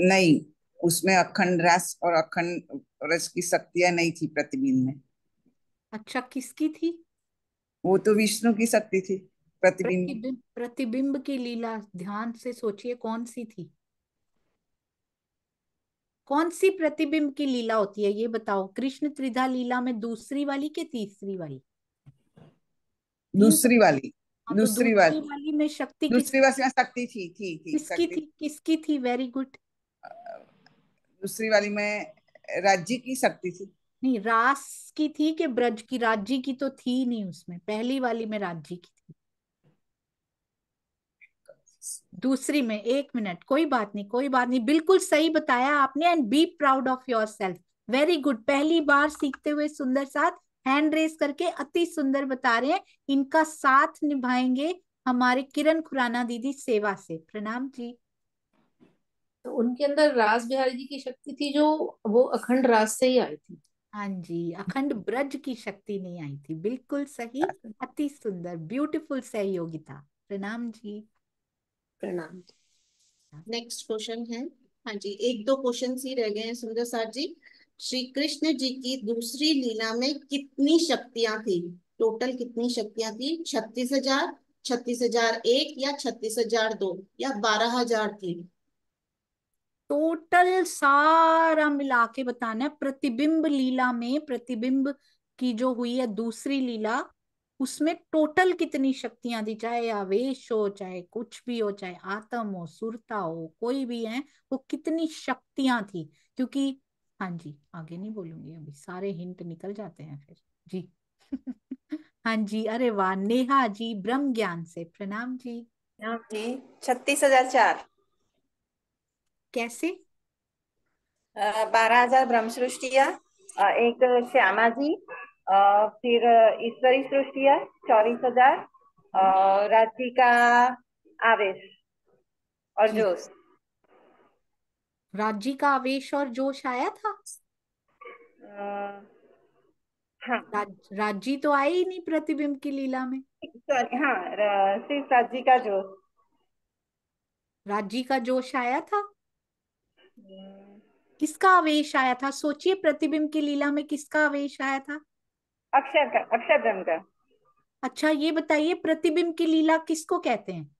Speaker 2: नहीं उसमें अखंड रस और अखंड रस की शक्तियां नहीं थी प्रतिबिंब में अच्छा किसकी थी वो तो विष्णु की शक्ति थी प्रतिबिंब
Speaker 1: प्रतिबिंब की लीला ध्यान से सोचिए कौन सी थी कौन सी प्रतिबिंब की लीला होती है ये बताओ कृष्ण त्रिधा लीला में दूसरी वाली के तीसरी वाली
Speaker 2: दूसरी वाली हाँ, तो दूसरी वाली
Speaker 1: वाली में शक्ति दूसरी वाली शक्ति थी थी थी किसकी थी किसकी थी वेरी गुड
Speaker 2: दूसरी वाली में राज्य की शक्ति थी
Speaker 1: नहीं रास की थी कि ब्रज की राज्य की तो थी नहीं उसमें पहली वाली में राज्य की थी दूसरी में एक मिनट कोई बात नहीं कोई बात नहीं बिल्कुल सही बताया आपने and be proud of yourself very good पहली बार सीखते हुए सुंदर साथ हैंड रेस करके अति सुंदर बता रहे हैं इनका साथ निभाएंगे हमारे किरण खुराना दीदी सेवा से प्रणाम जी तो उनके अंदर रास बिहारी जी की शक्ति थी जो वो अखंड रास से ही आई थी हाँ जी अखंड ब्रज की शक्ति नहीं आई थी बिल्कुल सही अति सुंदर ब्यूटीफुल सहयोगिता प्रणाम जी प्रणाम नेक्स्ट क्वेश्चन हाँ। है हाँ जी एक दो क्वेश्चन ही रह गए हैं सुंदर सर जी श्री कृष्ण जी की दूसरी लीला में कितनी शक्तियां थी टोटल कितनी शक्तियां थी छत्तीस हजार छत्तीस हजार एक या छत्तीस हजार दो या बारह हजार तीन टोटल सारा मिला के बताना है प्रतिबिंब लीला में प्रतिबिंब की जो हुई है दूसरी लीला उसमें टोटल कितनी शक्तियां दी चाहे आवेश हो चाहे कुछ भी हो चाहे आत्म हो सुरता हो कोई भी है वो कितनी शक्तियां थी क्योंकि हाँ जी आगे नहीं बोलूंगी अभी सारे हिंट निकल जाते हैं फिर जी हाँ जी अरे वाह नेहा जी ब्रह्म ज्ञान से प्रणाम जी प्रणाम जी छत्तीस हजार चार
Speaker 2: कैसे बारह हजार ब्रह्म सृष्टिया एक श्यामा जी फिर ईश्वरी सृष्टिया चौबीस हजार राशि का आवेश और जोश
Speaker 1: राज्य का आवेश और जोश आया था हाँ राज, राज्य तो आए ही नहीं प्रतिबिंब की लीला में सॉरी हाँ सिर्फ राज्य का जोश राज्य का जोश आया था किसका आवेश आया था सोचिए प्रतिबिंब की लीला में किसका आवेश आया था अक्षर का अक्षरधन का अच्छा ये बताइए प्रतिबिंब की लीला किसको कहते हैं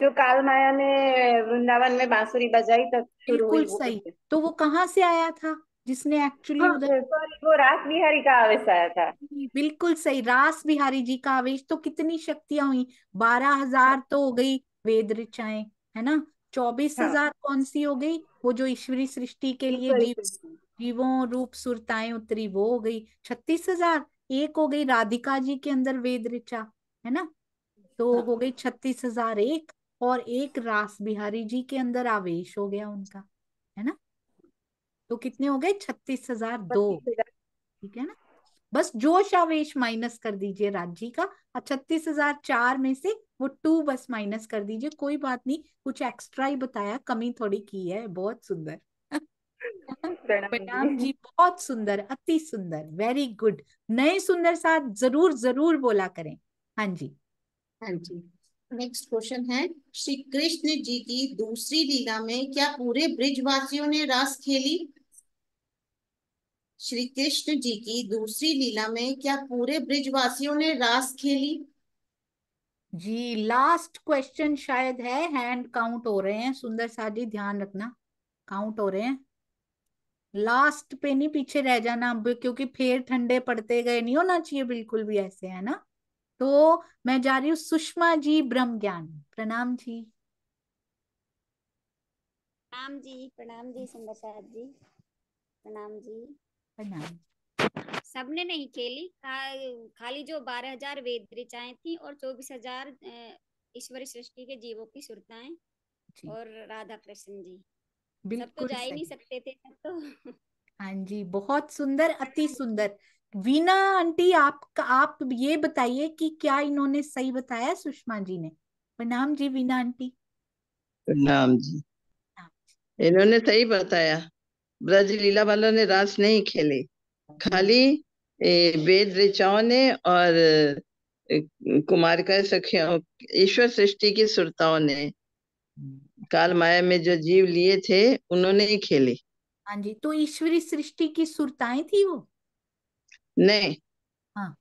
Speaker 1: जो काल माया ने वृंदावन में बांसुरी बजाई तक बिल्कुल सही तो वो कहाँ से आया था जिसने एक्चुअली हाँ, उधर वो रास बिहारी का आवेश आया था बिल्कुल सही रास बिहारी जी का आवेश तो कितनी शक्तियां हुई बारह हजार हाँ। तो हो गई वेद ऋचाएं है ना चौबीस हजार हाँ। कौन सी हो गई वो जो ईश्वरी सृष्टि के लिए जीव जीवों रूप सुरताएं उतरी वो हो गई छत्तीस हजार एक हो गई राधिका जी के अंदर वेद ऋचा है ना तो हाँ. हो गई छत्तीस हजार एक और एक रास बिहारी जी के अंदर आवेश हो गया उनका है ना तो कितने हो गए छत्तीस हजार दो ठीक है ना बस जोश आवेश माइनस कर दीजिए राज का और अच्छा, छत्तीस हजार चार में से वो टू बस माइनस कर दीजिए कोई बात नहीं कुछ एक्स्ट्रा ही बताया कमी थोड़ी की है बहुत सुंदर प्रणाम जी बहुत सुंदर अति सुंदर वेरी गुड नए सुंदर साथ जरूर जरूर बोला करें हाँ जी हाँ जी नेक्स्ट क्वेश्चन है श्री कृष्ण जी की दूसरी लीला में क्या पूरे ब्रिजवासियों ने रास खेली श्री कृष्ण जी की दूसरी लीला में क्या पूरे ब्रिजवासियों ने रास खेली जी लास्ट क्वेश्चन शायद है हैंड काउंट हो रहे हैं सुंदर साहब जी ध्यान रखना काउंट हो रहे हैं लास्ट पे नहीं पीछे रह जाना क्योंकि फिर ठंडे पड़ते गए नहीं होना चाहिए बिल्कुल भी ऐसे है ना तो मैं जा रही हूँ सुषमा जी ब्रह्म ज्ञान प्रणाम जी प्रणाम जी प्रणाम जी सुंदर साहब जी प्रणाम जी बनाई सबने नहीं खेली खाली जो बारह हजार वेद ऋचाएं थी और चौबीस हजार ईश्वरी सृष्टि के जीवों की सुरताए और
Speaker 3: राधा कृष्ण जी
Speaker 1: सब तो जा ही नहीं
Speaker 3: सकते थे सब तो
Speaker 1: हाँ जी बहुत सुंदर अति सुंदर वीना आंटी आप आप ये बताइए कि क्या इन्होंने सही बताया सुषमा जी ने प्रणाम जी वीना आंटी
Speaker 2: प्रणाम जी इन्होंने सही बताया ब्रज लीला वालों ने रास नहीं खेले खाली वेद ऋचाओं ने और कुमार का सखियों ईश्वर सृष्टि की सुरताओं ने काल माया में जो जीव लिए थे उन्होंने ही खेले
Speaker 1: हाँ जी तो ईश्वरी सृष्टि की सुरताएं थी वो
Speaker 2: नहीं हाँ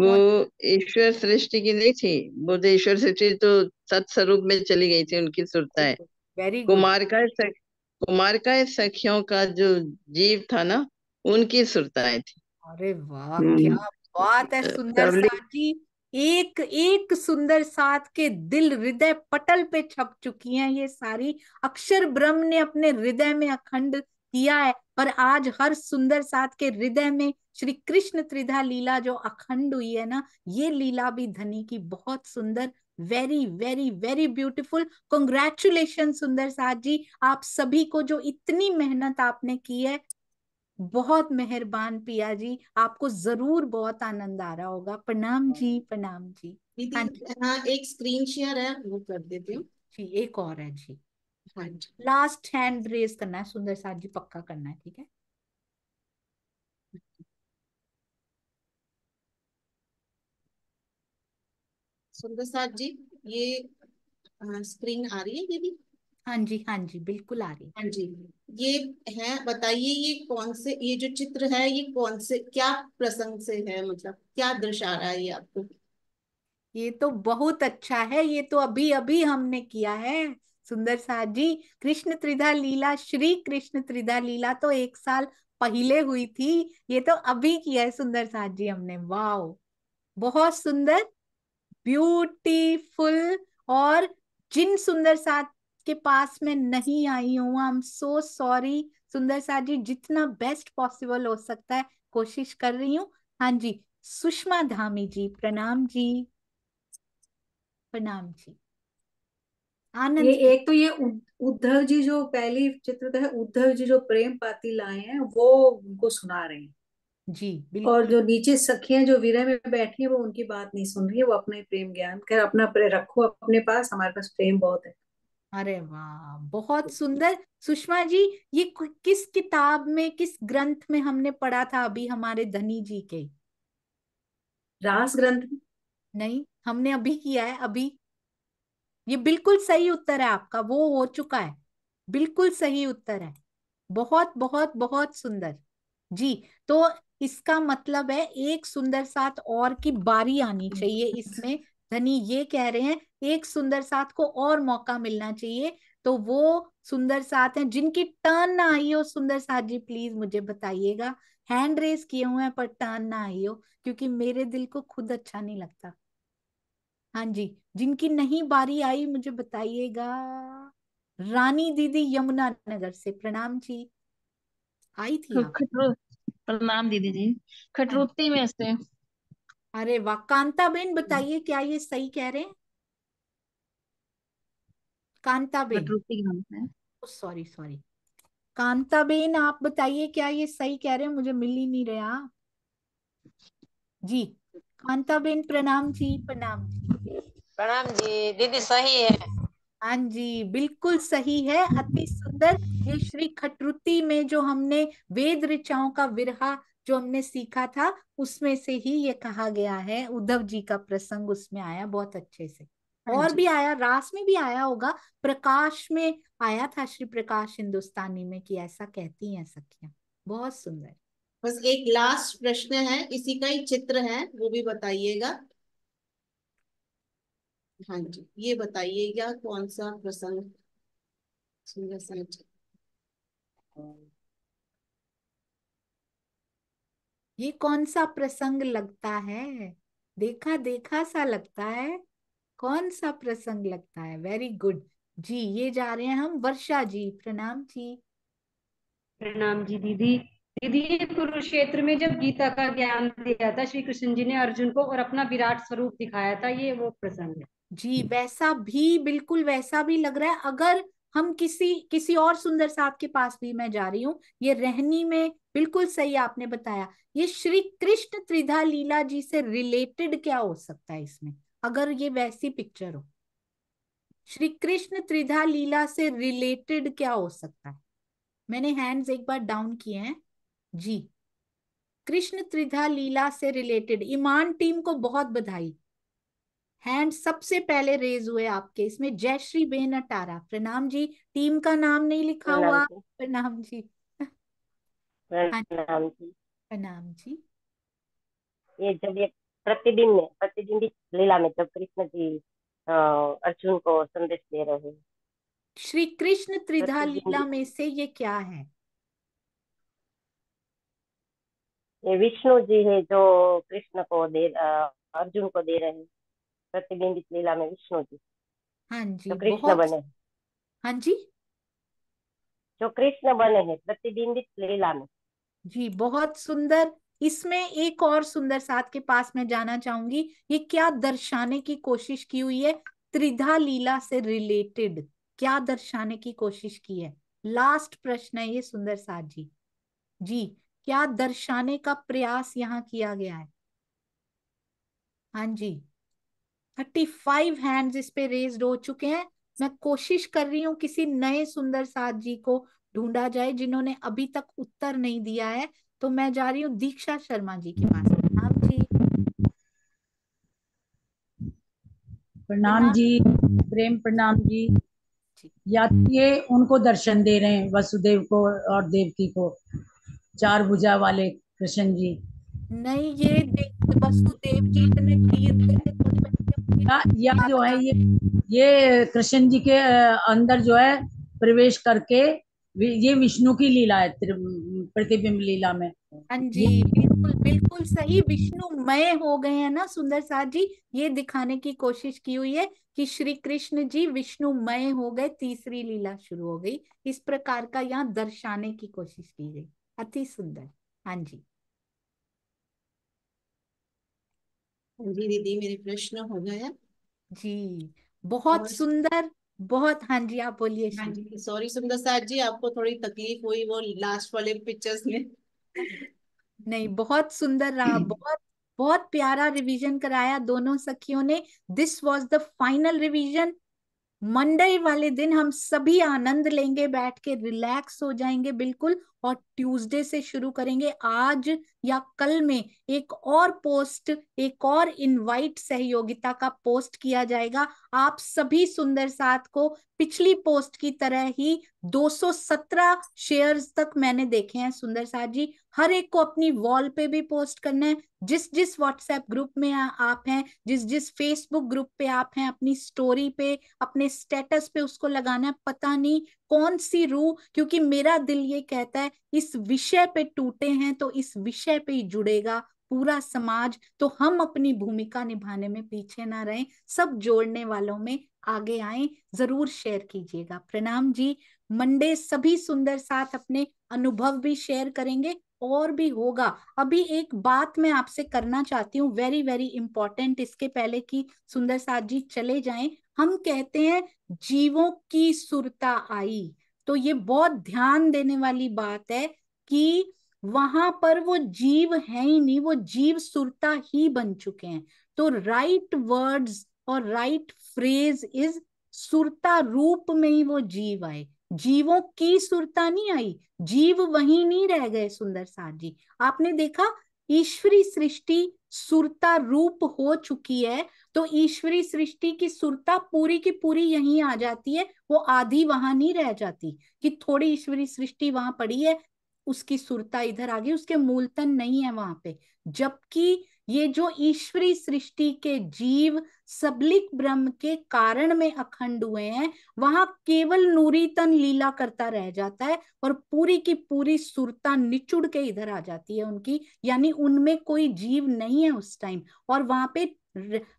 Speaker 2: वो ईश्वर सृष्टि की नहीं थी वो तो ईश्वर सृष्टि तो सत्स्वरूप में चली गई थी उनकी सुरताएं कुमार का सख का सखियों का जो जीव था ना उनकी सुरताएं थी
Speaker 1: अरे वाह हम्म। क्या बात है सुंदर साथी एक एक सुंदर साथ के दिल हृदय पटल पे छप चुकी हैं ये सारी अक्षर ब्रह्म ने अपने हृदय में अखंड किया है पर आज हर सुंदर साथ के हृदय में श्री कृष्ण त्रिधा लीला जो अखंड हुई है ना ये लीला भी धनी की बहुत सुंदर very very very beautiful congratulation सुंदर साहब जी आप सभी को जो इतनी मेहनत आपने की है बहुत मेहरबान पिया जी आपको जरूर बहुत आनंद आ रहा होगा प्रणाम जी प्रणाम जी हाँ एक स्क्रीन शेयर है वो कर देती हूँ जी एक और है जी लास्ट हैंड रेस करना है सुंदर साहब जी पक्का करना है ठीक है सुंदर साहब जी ये स्क्रीन आ रही है दीदी हाँ जी हाँ जी बिल्कुल आ रही है हाँ जी ये है बताइए ये कौन से ये जो चित्र है ये कौन से क्या प्रसंग से है मतलब क्या दर्शा रहा है ये आपको ये तो बहुत अच्छा है ये तो अभी अभी हमने किया है सुंदर साहब जी कृष्ण त्रिधा लीला श्री कृष्ण त्रिधा लीला तो एक साल पहले हुई थी ये तो अभी किया है सुंदर साहब जी हमने वाओ बहुत सुंदर ब्यूटीफुल और जिन सुंदर साथ के पास में नहीं आई हूँ आई एम सो सॉरी सुंदर साथ जी जितना बेस्ट पॉसिबल हो सकता है कोशिश कर रही हूँ हाँ जी सुषमा धामी जी प्रणाम जी प्रणाम जी ये एक तो ये उद्धव जी जो पहली चित्र है उद्धव जी जो प्रेम पाती लाए हैं वो उनको सुना रहे हैं जी बिल्कुल और जो नीचे सखियां जो विरह में बैठी है वो उनकी बात नहीं सुन रही है वो अपने प्रेम ज्ञान कर अपना रखो अपने पास हमारे पास प्रेम बहुत है अरे वाह बहुत तो सुंदर सुषमा जी ये किस किताब में किस ग्रंथ में हमने पढ़ा था अभी हमारे धनी जी के रास ग्रंथ नहीं हमने अभी किया है अभी ये बिल्कुल सही उत्तर है आपका वो हो चुका है बिल्कुल सही उत्तर है बहुत बहुत बहुत सुंदर जी तो इसका मतलब है एक सुंदर साथ और की बारी आनी चाहिए इसमें धनी ये कह रहे हैं एक सुंदर साथ को और मौका मिलना चाहिए तो वो सुंदर साथ हैं जिनकी टर्न ना आई हो सुंदर साथ जी प्लीज मुझे बताइएगा हैंड रेस किए हुए हैं पर टर्न ना आई हो क्योंकि मेरे दिल को खुद अच्छा नहीं लगता हाँ जी जिनकी नहीं बारी आई मुझे बताइएगा रानी दीदी यमुना नगर से प्रणाम जी आई थी प्रणाम दीदी जी खटरूती हाँ। में से अरे वाह कांता बेन हाँ। बताइए क्या ये सही कह रहे हैं कांता बेन सॉरी सॉरी कांता बेन आप बताइए क्या ये सही कह रहे हैं मुझे मिल ही नहीं रहा जी कांता बेन प्रणाम जी प्रणाम जी
Speaker 2: प्रणाम जी दीदी सही है
Speaker 1: हाँ जी बिल्कुल सही है अति सुंदर ये श्री खटरुति में जो हमने वेद ऋचाओं का विरहा जो हमने सीखा था उसमें से ही ये कहा गया है उद्धव जी का प्रसंग उसमें आया बहुत अच्छे से हाँ और भी आया रास में भी आया होगा प्रकाश में आया था श्री प्रकाश हिंदुस्तानी में कि ऐसा कहती हैं सखिया बहुत सुंदर बस एक लास्ट प्रश्न है इसी का ही चित्र है वो भी बताइएगा हाँ जी ये बताइए या कौन सा प्रसंग सुंदर ये कौन सा प्रसंग लगता है देखा देखा सा लगता है कौन सा प्रसंग लगता है वेरी गुड जी ये जा रहे हैं हम वर्षा जी प्रणाम जी
Speaker 2: प्रणाम जी दीदी दीदी
Speaker 1: कुरुक्षेत्र में जब गीता का ज्ञान दिया था श्री कृष्ण जी ने अर्जुन को और अपना विराट स्वरूप दिखाया था ये वो प्रसंग है जी वैसा भी बिल्कुल वैसा भी लग रहा है अगर हम किसी किसी और सुंदर साहब के पास भी मैं जा रही हूँ ये रहनी में बिल्कुल सही आपने बताया ये श्री कृष्ण त्रिधा लीला जी से रिलेटेड क्या हो सकता है इसमें अगर ये वैसी पिक्चर हो श्री कृष्ण त्रिधा लीला से रिलेटेड क्या हो सकता है मैंने हैंड्स एक बार डाउन किए हैं जी कृष्ण त्रिधा लीला से रिलेटेड ईमान टीम को बहुत बधाई हैंड सबसे पहले रेज हुए आपके इसमें जय श्री बेन अटारा प्रणाम जी टीम का नाम नहीं लिखा हुआ प्रणाम हाँ जी प्रणाम जी प्रणाम जी
Speaker 2: ये जब ये प्रतिदिन में प्रतिदिन की लीला में जब कृष्ण जी अर्जुन को संदेश दे रहे श्री कृष्ण
Speaker 1: त्रिधा लीला में से ये क्या है ये विष्णु जी है जो कृष्ण को दे अर्जुन को दे रहे हैं प्रतिबिंबित लीला में विष्णु जी हाँ जी जो कृष्ण बने हाँ जी जो कृष्ण बने हैं प्रतिबिंबित लीला में जी बहुत सुंदर इसमें एक और सुंदर साथ के पास मैं जाना चाहूंगी ये क्या दर्शाने की कोशिश की हुई है त्रिधा लीला से रिलेटेड क्या दर्शाने की कोशिश की है लास्ट प्रश्न है ये सुंदर साथ जी जी क्या दर्शाने का प्रयास यहाँ किया गया है हाँ जी थर्टी फाइव हैंड इस पे रेस्ड हो चुके हैं मैं कोशिश कर रही हूँ किसी नए सुंदर साथ जी को ढूंढा जाए जिन्होंने अभी तक उत्तर नहीं दिया है तो मैं जा रही हूँ दीक्षा शर्मा जी के पास प्रणाम जी प्रणाम जी प्रेम प्रणाम जी या ये उनको दर्शन दे रहे हैं वसुदेव को और देवकी को चार भुजा वाले कृष्ण जी नहीं ये वसुदेव जी इतने या, या जो है ये ये कृष्ण जी के अंदर जो है प्रवेश करके ये विष्णु की लीला है प्रतिबिंब लीला में हाँ जी बिल्कुल बिल्कुल सही विष्णुमय हो गए हैं ना सुंदर साथ जी ये दिखाने की कोशिश की हुई है कि श्री कृष्ण जी विष्णुमय हो गए तीसरी लीला शुरू हो गई इस प्रकार का यहाँ दर्शाने की कोशिश की गई अति सुंदर हाँ जी जी दीदी मेरे प्रश्न हो गए हैं जी बहुत और... सुंदर बहुत हाँ जी आप बोलिए हाँ जी सॉरी सुंदर साहब जी आपको थोड़ी तकलीफ हुई वो लास्ट वाले पिक्चर्स में नहीं बहुत सुंदर रहा बहुत बहुत प्यारा रिवीजन कराया दोनों सखियों ने this was the final revision Monday वाले दिन हम सभी आनंद लेंगे बैठ के रिलैक्स हो जाएंगे बिल्कुल और ट्यूसडे से शुरू करेंगे आज या कल में एक और पोस्ट एक और इनवाइट सहयोगिता का पोस्ट किया जाएगा आप सभी सुंदर साथ को पिछली पोस्ट की तरह ही 217 शेयर्स तक मैंने देखे हैं सुंदर साथ जी हर एक को अपनी वॉल पे भी पोस्ट करना है जिस जिस व्हाट्सएप ग्रुप में आप हैं जिस जिस फेसबुक ग्रुप पे आप हैं अपनी स्टोरी पे अपने स्टेटस पे उसको लगाना है पता नहीं कौन सी रू क्योंकि मेरा दिल ये कहता है है इस विषय पे टूटे हैं तो इस विषय पे ही जुड़ेगा पूरा समाज तो हम अपनी भूमिका निभाने में पीछे ना रहे सब जोड़ने वालों में आगे आए जरूर शेयर कीजिएगा प्रणाम जी मंडे सभी सुंदर साथ अपने अनुभव भी शेयर करेंगे और भी होगा अभी एक बात मैं आपसे करना चाहती हूँ वेरी वेरी इंपॉर्टेंट इसके पहले कि सुंदर साथ जी चले जाएं हम कहते हैं जीवों की सुरता आई तो ये बहुत ध्यान देने वाली बात है कि वहां पर वो जीव है ही नहीं वो जीव सुरता ही बन चुके हैं तो राइट वर्ड्स और राइट फ्रेज इज सुरता रूप में ही वो जीव आए जीवों की सुरता नहीं आई जीव वही नहीं रह गए सुंदर साहब जी आपने देखा ईश्वरी सृष्टि सुरता रूप हो चुकी है तो ईश्वरी सृष्टि की सुरता पूरी की पूरी यहीं आ जाती है वो आधी वहां नहीं रह जाती कि थोड़ी ईश्वरी सृष्टि वहां पड़ी है उसकी सुरता इधर आ गई उसके मूलतन नहीं है वहां पे जबकि ये जो ईश्वरी सृष्टि के जीव सबलिक ब्रह्म के कारण में अखंड हुए हैं वहां केवल नूरी तन लीला करता रह जाता है और पूरी की पूरी सुरता निचुड़ के इधर आ जाती है उनकी यानी उनमें कोई जीव नहीं है उस टाइम और वहां पे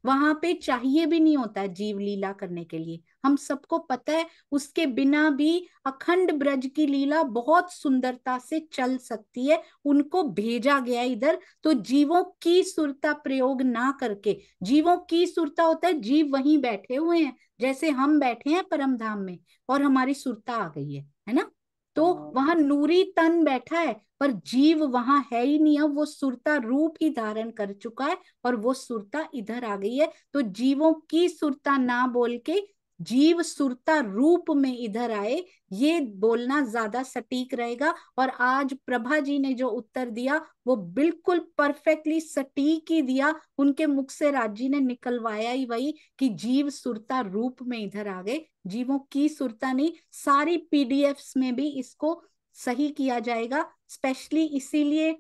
Speaker 1: वहां पे चाहिए भी नहीं होता है जीव लीला करने के लिए हम सबको पता है उसके बिना भी अखंड ब्रज की लीला बहुत सुंदरता से चल सकती है उनको भेजा गया इधर तो जीवों की सुरता प्रयोग ना करके जीवों की सुरता होता है जीव वहीं बैठे हुए हैं जैसे हम बैठे हैं परम धाम में और हमारी सुरता आ गई है है ना तो वहां नूरी तन बैठा है पर जीव वहां है ही नहीं अब वो सुरता रूप ही धारण कर चुका है और वो सुरता इधर आ गई है तो जीवों की सुरता ना बोल के जीव सुरता रूप में इधर आए ये बोलना ज्यादा सटीक रहेगा और आज प्रभा जी ने जो उत्तर दिया वो बिल्कुल परफेक्टली सटीक ही दिया उनके मुख से राज ने निकलवाया ही वही कि जीव सुरता रूप में इधर आ गए जीवों की सुरता नहीं सारी पीडीएफ्स में भी इसको सही किया जाएगा स्पेशली इसीलिए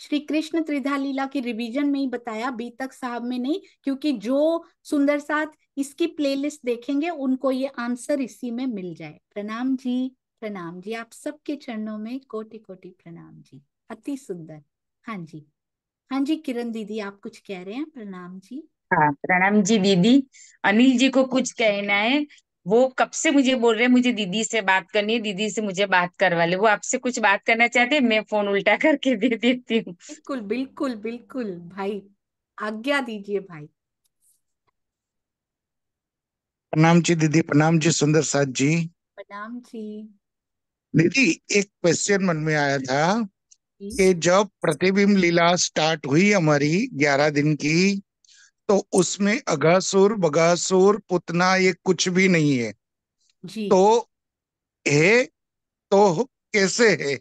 Speaker 1: श्री कृष्ण त्रिधा लीला के रिवीजन में ही बताया बीतक साहब में नहीं क्योंकि जो सुंदर साथ इसकी प्लेलिस्ट देखेंगे उनको ये आंसर इसी में मिल जाए प्रणाम जी प्रणाम जी आप सबके चरणों में कोटि कोटि प्रणाम जी अति सुंदर हाँ जी हाँ जी किरण दीदी आप कुछ कह रहे हैं प्रणाम जी हाँ प्रणाम जी दीदी अनिल जी को कुछ कहना है वो कब से मुझे बोल रहे हैं मुझे दीदी
Speaker 2: से बात करनी है दीदी से मुझे बात करवा ले वो आपसे कुछ बात करना चाहते हैं मैं फोन उल्टा करके दे देती हूँ बिल्कुल
Speaker 1: बिल्कुल बिल्कुल भाई आज्ञा दीजिए भाई
Speaker 3: प्रणाम जी दीदी प्रणाम जी सुंदर सात जी
Speaker 1: प्रणाम जी
Speaker 3: दीदी एक क्वेश्चन मन में आया था कि जब प्रतिबिंब लीला स्टार्ट हुई हमारी ग्यारह दिन की तो उसमें अघासुर बगासुर पुतना ये कुछ भी नहीं है जी। तो है तो कैसे है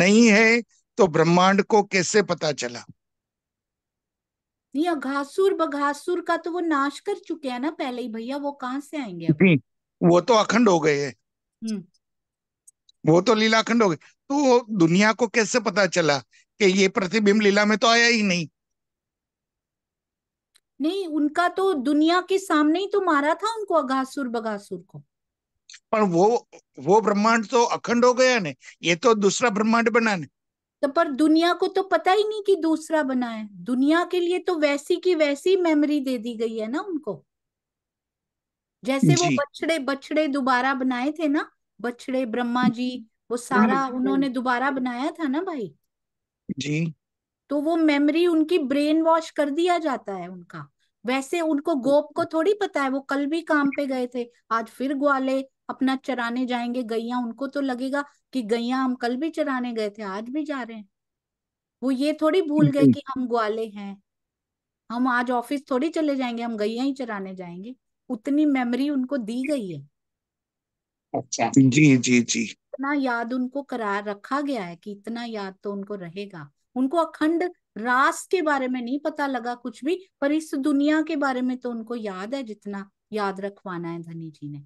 Speaker 3: नहीं है तो ब्रह्मांड को कैसे पता चला
Speaker 1: नहीं अघासुर बघासुर का तो वो नाश कर चुके हैं ना पहले ही भैया वो कहां से आएंगे
Speaker 3: अब? वो तो अखंड हो गए
Speaker 1: हम्म।
Speaker 3: वो तो लीला अखंड हो गए तो दुनिया को कैसे पता चला कि ये प्रतिबिंब लीला में तो आया ही नहीं
Speaker 1: नहीं उनका तो दुनिया के सामने ही तो मारा था उनको अगासुर बगासुर को
Speaker 3: पर वो वो ब्रह्मांड तो अखंड हो गया ने ये तो दूसरा ब्रह्मांड बना ने
Speaker 1: तो पर दुनिया को तो पता ही नहीं कि दूसरा बना है दुनिया के लिए तो वैसी की वैसी मेमोरी दे दी गई है ना उनको जैसे वो बछड़े बछड़े दोबारा बनाए थे ना बछड़े ब्रह्मा जी वो हाँ, सारा हाँ। उन्होंने दोबारा बनाया था ना भाई जी तो वो मेमोरी उनकी ब्रेन वॉश कर दिया जाता है उनका वैसे उनको गोप को थोड़ी पता है वो कल भी काम पे गए थे आज फिर ग्वाले अपना चराने जाएंगे गैया उनको तो लगेगा कि गैया हम कल भी चराने गए थे आज भी जा रहे हैं वो ये थोड़ी भूल गए कि हम ग्वाले हैं हम आज ऑफिस थोड़ी चले जाएंगे हम गैया ही चराने जाएंगे उतनी मेमोरी उनको दी गई है
Speaker 3: अच्छा जी जी जी
Speaker 1: इतना याद उनको करा रखा गया है कि इतना याद तो उनको रहेगा उनको अखंड रास के बारे में नहीं पता लगा कुछ भी पर इस दुनिया के बारे में तो उनको याद है जितना याद रखवाना है धनी जी ने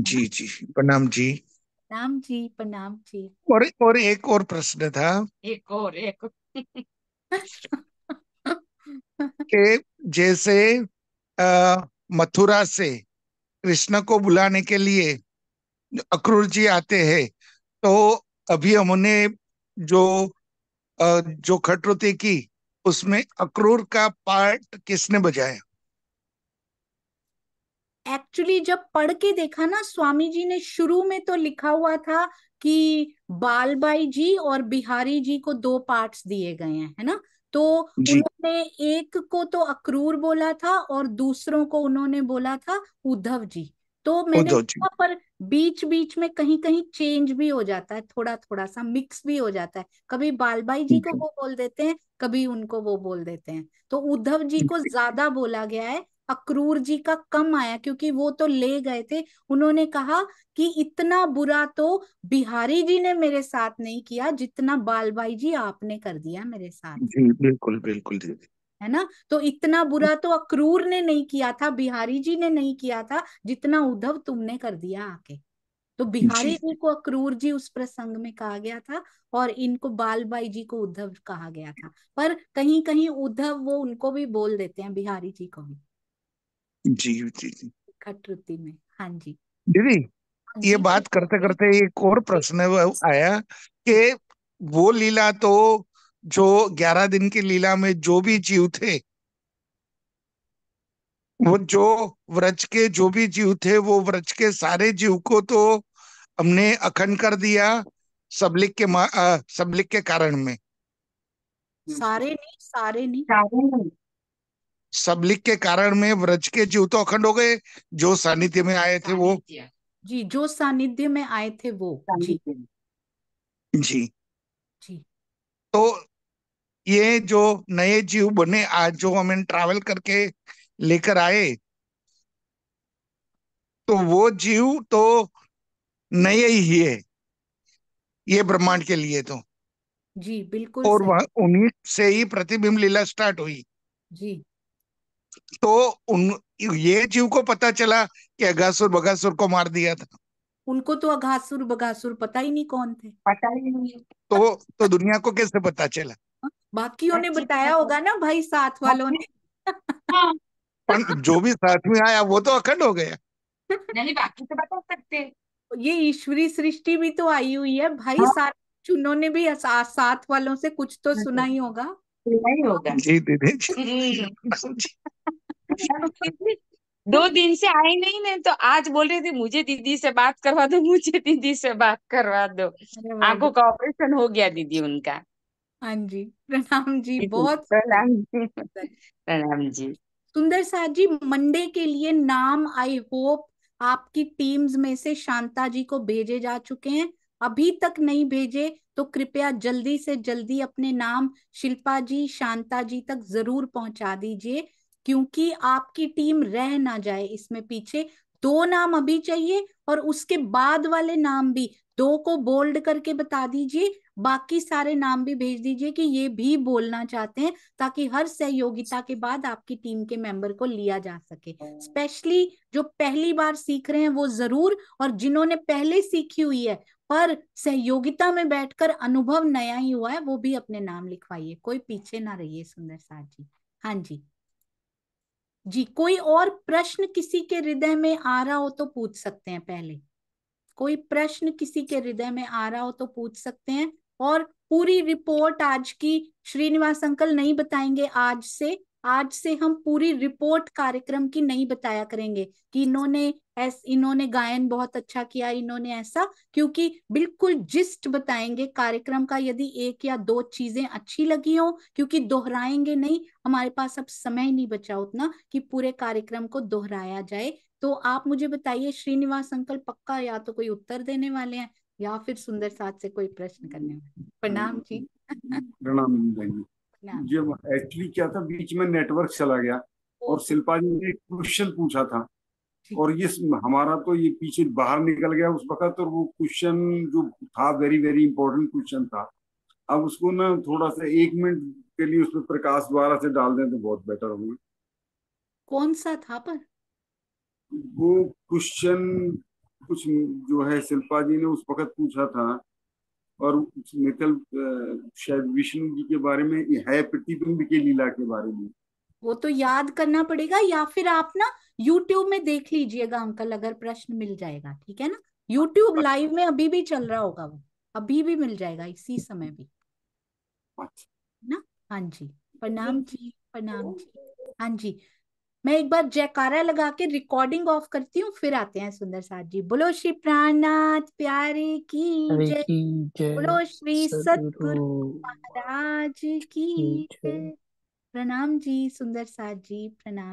Speaker 3: जी जी प्रणाम जी
Speaker 1: प्रणाम जी प्रणाम जी
Speaker 3: और और एक और प्रश्न था
Speaker 1: एक और एक
Speaker 3: के जैसे मथुरा से कृष्ण को बुलाने के लिए अक्रूर जी आते हैं तो अभी हमने जो जो खटरोते की उसमें अक्रूर का पार्ट किसने बजाया
Speaker 1: एक्चुअली जब पढ़ के देखा ना स्वामी जी ने शुरू में तो लिखा हुआ था कि बालबाई जी और बिहारी जी को दो पार्ट्स दिए गए हैं है ना तो उन्होंने एक को तो अक्रूर बोला था और दूसरों को उन्होंने बोला था उद्धव जी तो मैंने पर बीच बीच में कहीं कहीं चेंज भी हो जाता है थोड़ा थोड़ा सा मिक्स भी हो जाता है कभी बालबाई जी को वो बोल देते हैं कभी उनको वो बोल देते हैं तो उद्धव जी को ज्यादा बोला गया है अक्रूर जी का कम आया क्योंकि वो तो ले गए थे उन्होंने कहा कि इतना बुरा तो बिहारी जी ने मेरे साथ नहीं किया जितना भाई जी आपने कर दिया मेरे साथ
Speaker 3: जी बिल्कुल बिल्कुल दीदी
Speaker 1: है ना तो इतना बुरा तो अक्रूर ने नहीं किया था बिहारी जी ने नहीं किया था जितना उद्धव तुमने कर दिया आके तो बिहारी जी को अक्रूर जी उस प्रसंग में कहा गया था और इनको बाल बाई जी को उद्धव कहा गया था पर कहीं कहीं उद्धव वो उनको भी बोल देते हैं बिहारी जी को भी जी जी जी खटरुति में हाँ जी
Speaker 3: दीदी हाँ ये बात करते करते एक और प्रश्न आया कि वो लीला तो जो ग्यारह दिन की लीला में जो भी जीव थे वो जो व्रज के जो भी जीव थे वो व्रज के सारे जीव को तो हमने अखंड कर दिया सबलिक के आ, सबलिक के कारण में
Speaker 1: सारे नहीं सारे नहीं
Speaker 3: सबलिक के कारण में व्रज के जीव तो अखंड हो गए जो सानिध्य में आए थे वो
Speaker 1: जी जो सानिध्य में आए थे वो जी
Speaker 3: जी जी तो ये जो नए जीव बने आज जो हमें ट्रैवल करके लेकर आए तो वो जीव तो नए ही है ये ब्रह्मांड के लिए तो जी बिल्कुल और वह उन्हीं से ही प्रतिबिंब लीला स्टार्ट हुई जी तो उन ये जीव को पता चला कि अगासुर बगासुर को मार दिया था
Speaker 1: उनको तो अघासुर बगासुर पता ही नहीं कौन थे पता ही नहीं
Speaker 3: तो तो दुनिया को कैसे पता चला
Speaker 1: बाकियों ने अच्छा। बताया होगा ना भाई साथ वालों ने हाँ।
Speaker 3: जो भी साथ में आया वो तो अखंड हो गया
Speaker 1: नहीं बाकी तो बता सकते ये ईश्वरी सृष्टि भी तो आई हुई है भाई हाँ। साथ ने भी साथ वालों से कुछ तो सुना ही होगा
Speaker 2: दो दिन से आए नहीं ना तो आज बोल रहे थे मुझे दीदी से बात करवा दो मुझे दीदी से बात करवा दो आंखों का ऑपरेशन हो गया दीदी उनका हाँ
Speaker 1: जी प्रणाम जी बहुत प्रणाम जी प्रणाम जी सुंदर साहब जी मंडे के लिए नाम आई होप आपकी टीम्स में से शांता जी को भेजे जा चुके हैं अभी तक नहीं भेजे तो कृपया जल्दी से जल्दी अपने नाम शिल्पा जी शांता जी तक जरूर पहुंचा दीजिए क्योंकि आपकी टीम रह ना जाए इसमें पीछे दो नाम अभी चाहिए और उसके बाद वाले नाम भी दो को बोल्ड करके बता दीजिए बाकी सारे नाम भी भेज दीजिए कि ये भी बोलना चाहते हैं ताकि हर सहयोगिता के बाद आपकी टीम के मेंबर को लिया जा सके स्पेशली जो पहली बार सीख रहे हैं वो जरूर और जिन्होंने पहले सीखी हुई है पर सहयोगिता में बैठकर अनुभव नया ही हुआ है वो भी अपने नाम लिखवाइए कोई पीछे ना रहिए सुंदर साहब जी हाँ जी जी कोई और प्रश्न किसी के हृदय में आ रहा हो तो पूछ सकते हैं पहले कोई प्रश्न किसी के हृदय में आ रहा हो तो पूछ सकते हैं और पूरी रिपोर्ट आज की श्रीनिवास अंकल नहीं बताएंगे आज से आज से हम पूरी रिपोर्ट कार्यक्रम की नहीं बताया करेंगे कि इन्होंने ऐस इन्होंने गायन बहुत अच्छा किया इन्होंने ऐसा क्योंकि बिल्कुल जिस्ट बताएंगे कार्यक्रम का यदि एक या दो चीजें अच्छी लगी हो क्योंकि दोहराएंगे नहीं हमारे पास अब समय नहीं बचा उतना कि पूरे कार्यक्रम को दोहराया जाए तो आप मुझे बताइए श्रीनिवास अंकल पक्का या तो कोई उत्तर देने वाले हैं या फिर सुंदर साथ से कोई प्रश्न करने में प्रणाम जी
Speaker 3: प्रणाम जब एक्चुअली क्या था बीच में नेटवर्क चला गया और शिल्पा जी ने क्वेश्चन पूछा था और ये हमारा तो ये पीछे बाहर निकल गया उस वक्त और तो वो क्वेश्चन जो था वेरी वेरी इंपॉर्टेंट क्वेश्चन था अब उसको ना थोड़ा सा एक मिनट के लिए उसमें प्रकाश द्वारा से डाल दें तो बहुत बेटर होगा
Speaker 1: कौन सा था पर
Speaker 3: वो क्वेश्चन कुछ जो है शिल्पा जी ने उस वक्त पूछा था और मित्तल शायद विष्णु जी के बारे में है प्रतिबिंब की लीला के बारे में
Speaker 1: वो तो याद करना पड़ेगा या फिर आप ना YouTube में देख लीजिएगा अंकल अगर प्रश्न मिल जाएगा ठीक है ना YouTube लाइव अच्छा। में अभी भी चल रहा होगा वो अभी भी मिल जाएगा इसी समय भी अच्छा। ना हाँ जी प्रणाम जी प्रणाम जी हाँ जी मैं एक बार जयकारा लगा के रिकॉर्डिंग ऑफ करती हूँ फिर आते हैं सुंदर साथ जी बोलो श्री प्राणनाथ प्यारे की जय बोलो श्री सतगुरु महाराज की प्रणाम जी सुंदर साथ जी प्रणाम